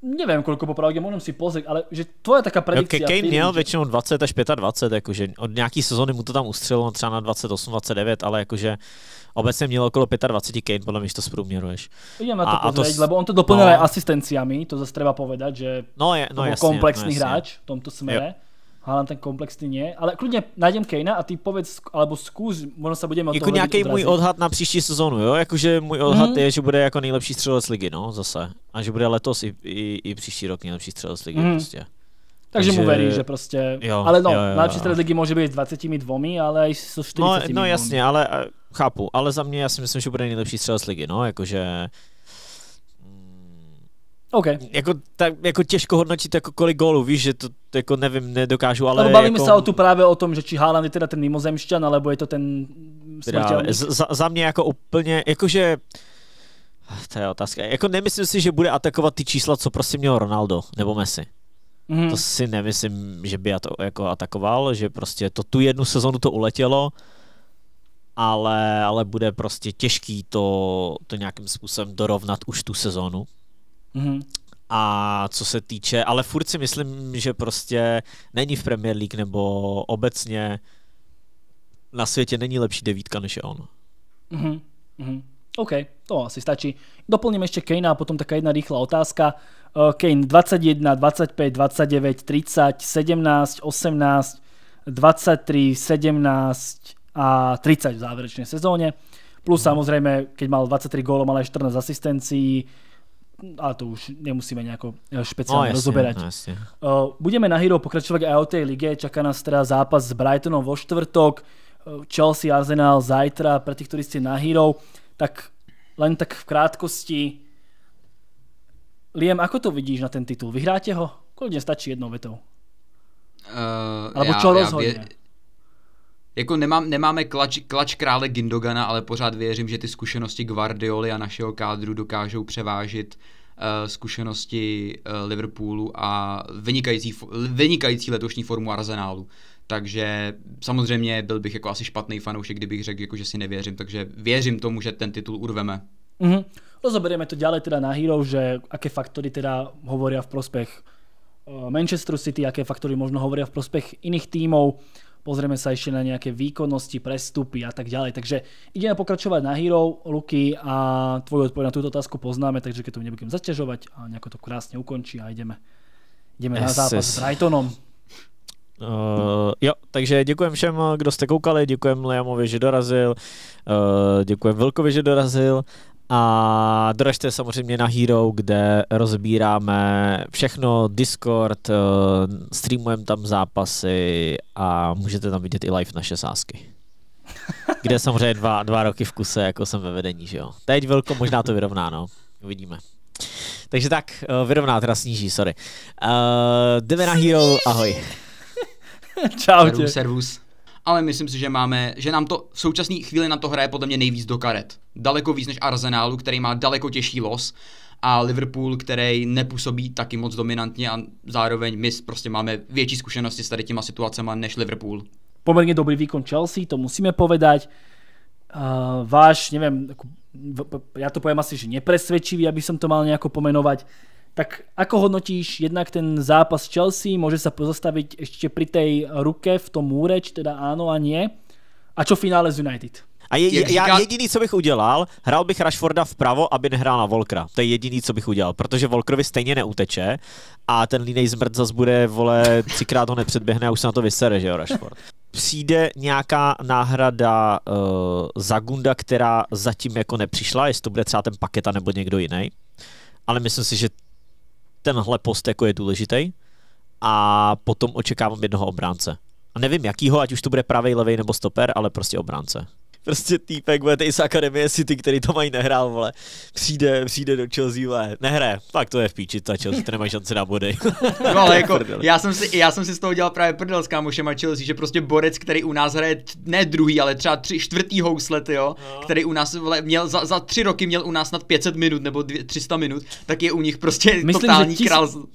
Speaker 2: nevím, kolik popravdě, môžem si pozrieť, ale že je taká predikcia... Jo, Kekej měl že... většinou
Speaker 1: 20 až 25, jakože od nějaký sezony mu to tam ustřelilo no, třeba na 28, 29, ale jakože obecně měl okolo 25 Kane, podle mě, že to zprůměruješ. Jdem na to a, pozrieť, a to... lebo
Speaker 2: on to doplnil no. asistenciami, to zase treba povedať, že no, je, no, to jasně, Komplexní no, jasně. hráč v tomto smere. Jo. Haaland ten komplexní ne, ale klidně najdem Kejna a ty povedz, alebo zkus, možná se budeme Jako nějaký můj odhad
Speaker 1: na příští sezónu, jo? Jakože můj odhad mm. je, že bude jako nejlepší střelec ligy, no, zase. A že bude letos i, i, i příští rok nejlepší střelec ligy, mm. prostě. Takže, Takže mu verí, že prostě, jo, ale no, jo, jo, nejlepší střelec
Speaker 2: ligy může být s 22, ale i s 40 No, no jasně,
Speaker 1: ale eh, chápu, ale za mě já si myslím, že bude nejlepší střelec ligy, no, jakože Okay. Jako, tak, jako těžko hodnotit jako kolik gólů, víš, že to jako nevím, nedokážu, ale... Lebo bavíme jako... se o
Speaker 2: tu právě o tom, že či Haaland je teda ten mimozemšťan, alebo je to ten
Speaker 1: Právě. Za,
Speaker 2: za, mě jako úplně, jakože...
Speaker 1: To je otázka. Jako nemyslím si, že bude atakovat ty čísla, co prostě měl Ronaldo nebo Messi. Mm-hmm. To si nemyslím, že by to jako atakoval, že prostě to tu jednu sezonu to uletělo, ale, ale bude prostě těžký to, to nějakým způsobem dorovnat už tu sezonu Mm-hmm. A co se týče, ale furt si myslím, že prostě není v Premier League nebo obecně na světě není lepší devítka než je on.
Speaker 2: Mm-hmm. Mm-hmm. OK, to asi stačí. Doplním ještě Kane a potom taká jedna rychlá otázka. Eh, Kane 21, 25, 29, 30, 17, 18, 23, 17 a 30 v záverečnej sezóne. Plus mm. samozrejme, keď mal 23 gólov, mal aj 14 asistencií, ale to už nemusíme nejako špeciálne eh, no, rozoberať. No, Jasne. Eh, budeme na Hero pokračovať aj o tej lige, čaká nás teda zápas s Brightonom vo štvrtok, eh, Chelsea, Arsenal zajtra, pre tých, ktorí ste na Hero, tak len tak v krátkosti. Liam, ako to vidíš na ten titul? Vyhráte ho? Koľko stačí jednou vetou?
Speaker 3: Uh, Alebo čo ja, rozhodne? Ja, jako nemám, nemáme klač, klač krále Gindogana, ale pořád věřím, že ty zkušenosti Guardioli a našeho kádru dokážou převážit uh, zkušenosti uh, Liverpoolu a vynikající, vynikající letošní formu Arsenálu. Takže samozřejmě byl bych jako asi špatný fanoušek, kdybych řekl, jako, že si nevěřím, takže věřím tomu, že ten titul urveme.
Speaker 2: Mm-hmm. Rozobereme no, to ďalej teda na Hero, že aké faktory teda hovoria v prospech eh, Manchesteru City, aké faktory možno hovoria v prospech iných týmov pozrieme sa ešte na nejaké výkonnosti, prestupy a tak ďalej. Takže ideme pokračovať na Hero, Luky a tvoju odpoveď na túto otázku poznáme, takže keď to nebudem zaťažovať a nejako to krásne ukončí a ideme,
Speaker 1: ideme na zápas s Brightonom. Uh, jo, takže děkujem všem, kdo jste koukali, děkujem Liamovi, že dorazil, uh, děkujem Vilkovi, že dorazil a doražte samozřejmě na Hero, kde rozbíráme všechno, Discord, eh, streamujeme tam zápasy a můžete tam vidět i live naše sásky. Kde samozřejmě dva, dva roky v kuse, jako jsem ve vedení, že jo. Teď velko možná to vyrovná, no. Uvidíme. Takže tak, eh, vyrovná, teda sníží, sorry. Uh, jdeme na Hero, ahoj.
Speaker 3: Čau tě. Servus, servus ale myslím si, že máme, že nám to v současné chvíli na to hraje podle mě nejvíc do karet. Daleko víc než Arsenalu, který má daleko těžší los a Liverpool, který nepůsobí taky moc dominantně a zároveň my prostě máme větší zkušenosti s tady těma situacemi než Liverpool.
Speaker 2: Poměrně dobrý výkon Chelsea, to musíme povedať. Uh, váš, nevím, jako, já to povím asi, že nepresvědčivý, aby jsem to mal nějak pomenovat. Tak ako hodnotíš jednak ten zápas Chelsea? Môže sa pozastaviť ešte pri tej ruke v tom múre, či teda áno a nie? A čo finále z United?
Speaker 1: A je, je, říká... já jediný, co bych udělal, hrál bych Rashforda vpravo, aby nehrál na Volkra. To je jediný, co bych udělal, protože Volkrovi stejně neuteče a ten línej zmrt zase bude, vole, třikrát ho nepředběhne a už se na to vysere, že jo, Rashford. Přijde nějaká náhrada uh, eh, Zagunda, která zatím jako nepřišla, jestli to bude třeba ten Paketa nebo někdo jiný. Ale myslím si, že tenhle post jako je důležitý a potom očekávám jednoho obránce. A nevím jakýho, ať už to bude pravý, levý nebo stoper, ale prostě obránce prostě týpek, bude i z Akademie City, který to mají nehrál, vole. Přijde, přijde do Chelsea, vole, nehraje. Pak to je v píči, ta Chelsea, to nemá šanci na body.
Speaker 3: no ale jako, já jsem, si, já jsem si z toho dělal právě prdel s kámošem a Chelsea, že prostě borec, který u nás hraje ne druhý, ale třeba tři, čtvrtý houslet, jo, no. který u nás vole, měl za, za, tři roky měl u nás snad 500 minut nebo dvě, 300 minut, tak je u nich prostě Myslím, totální tis... král.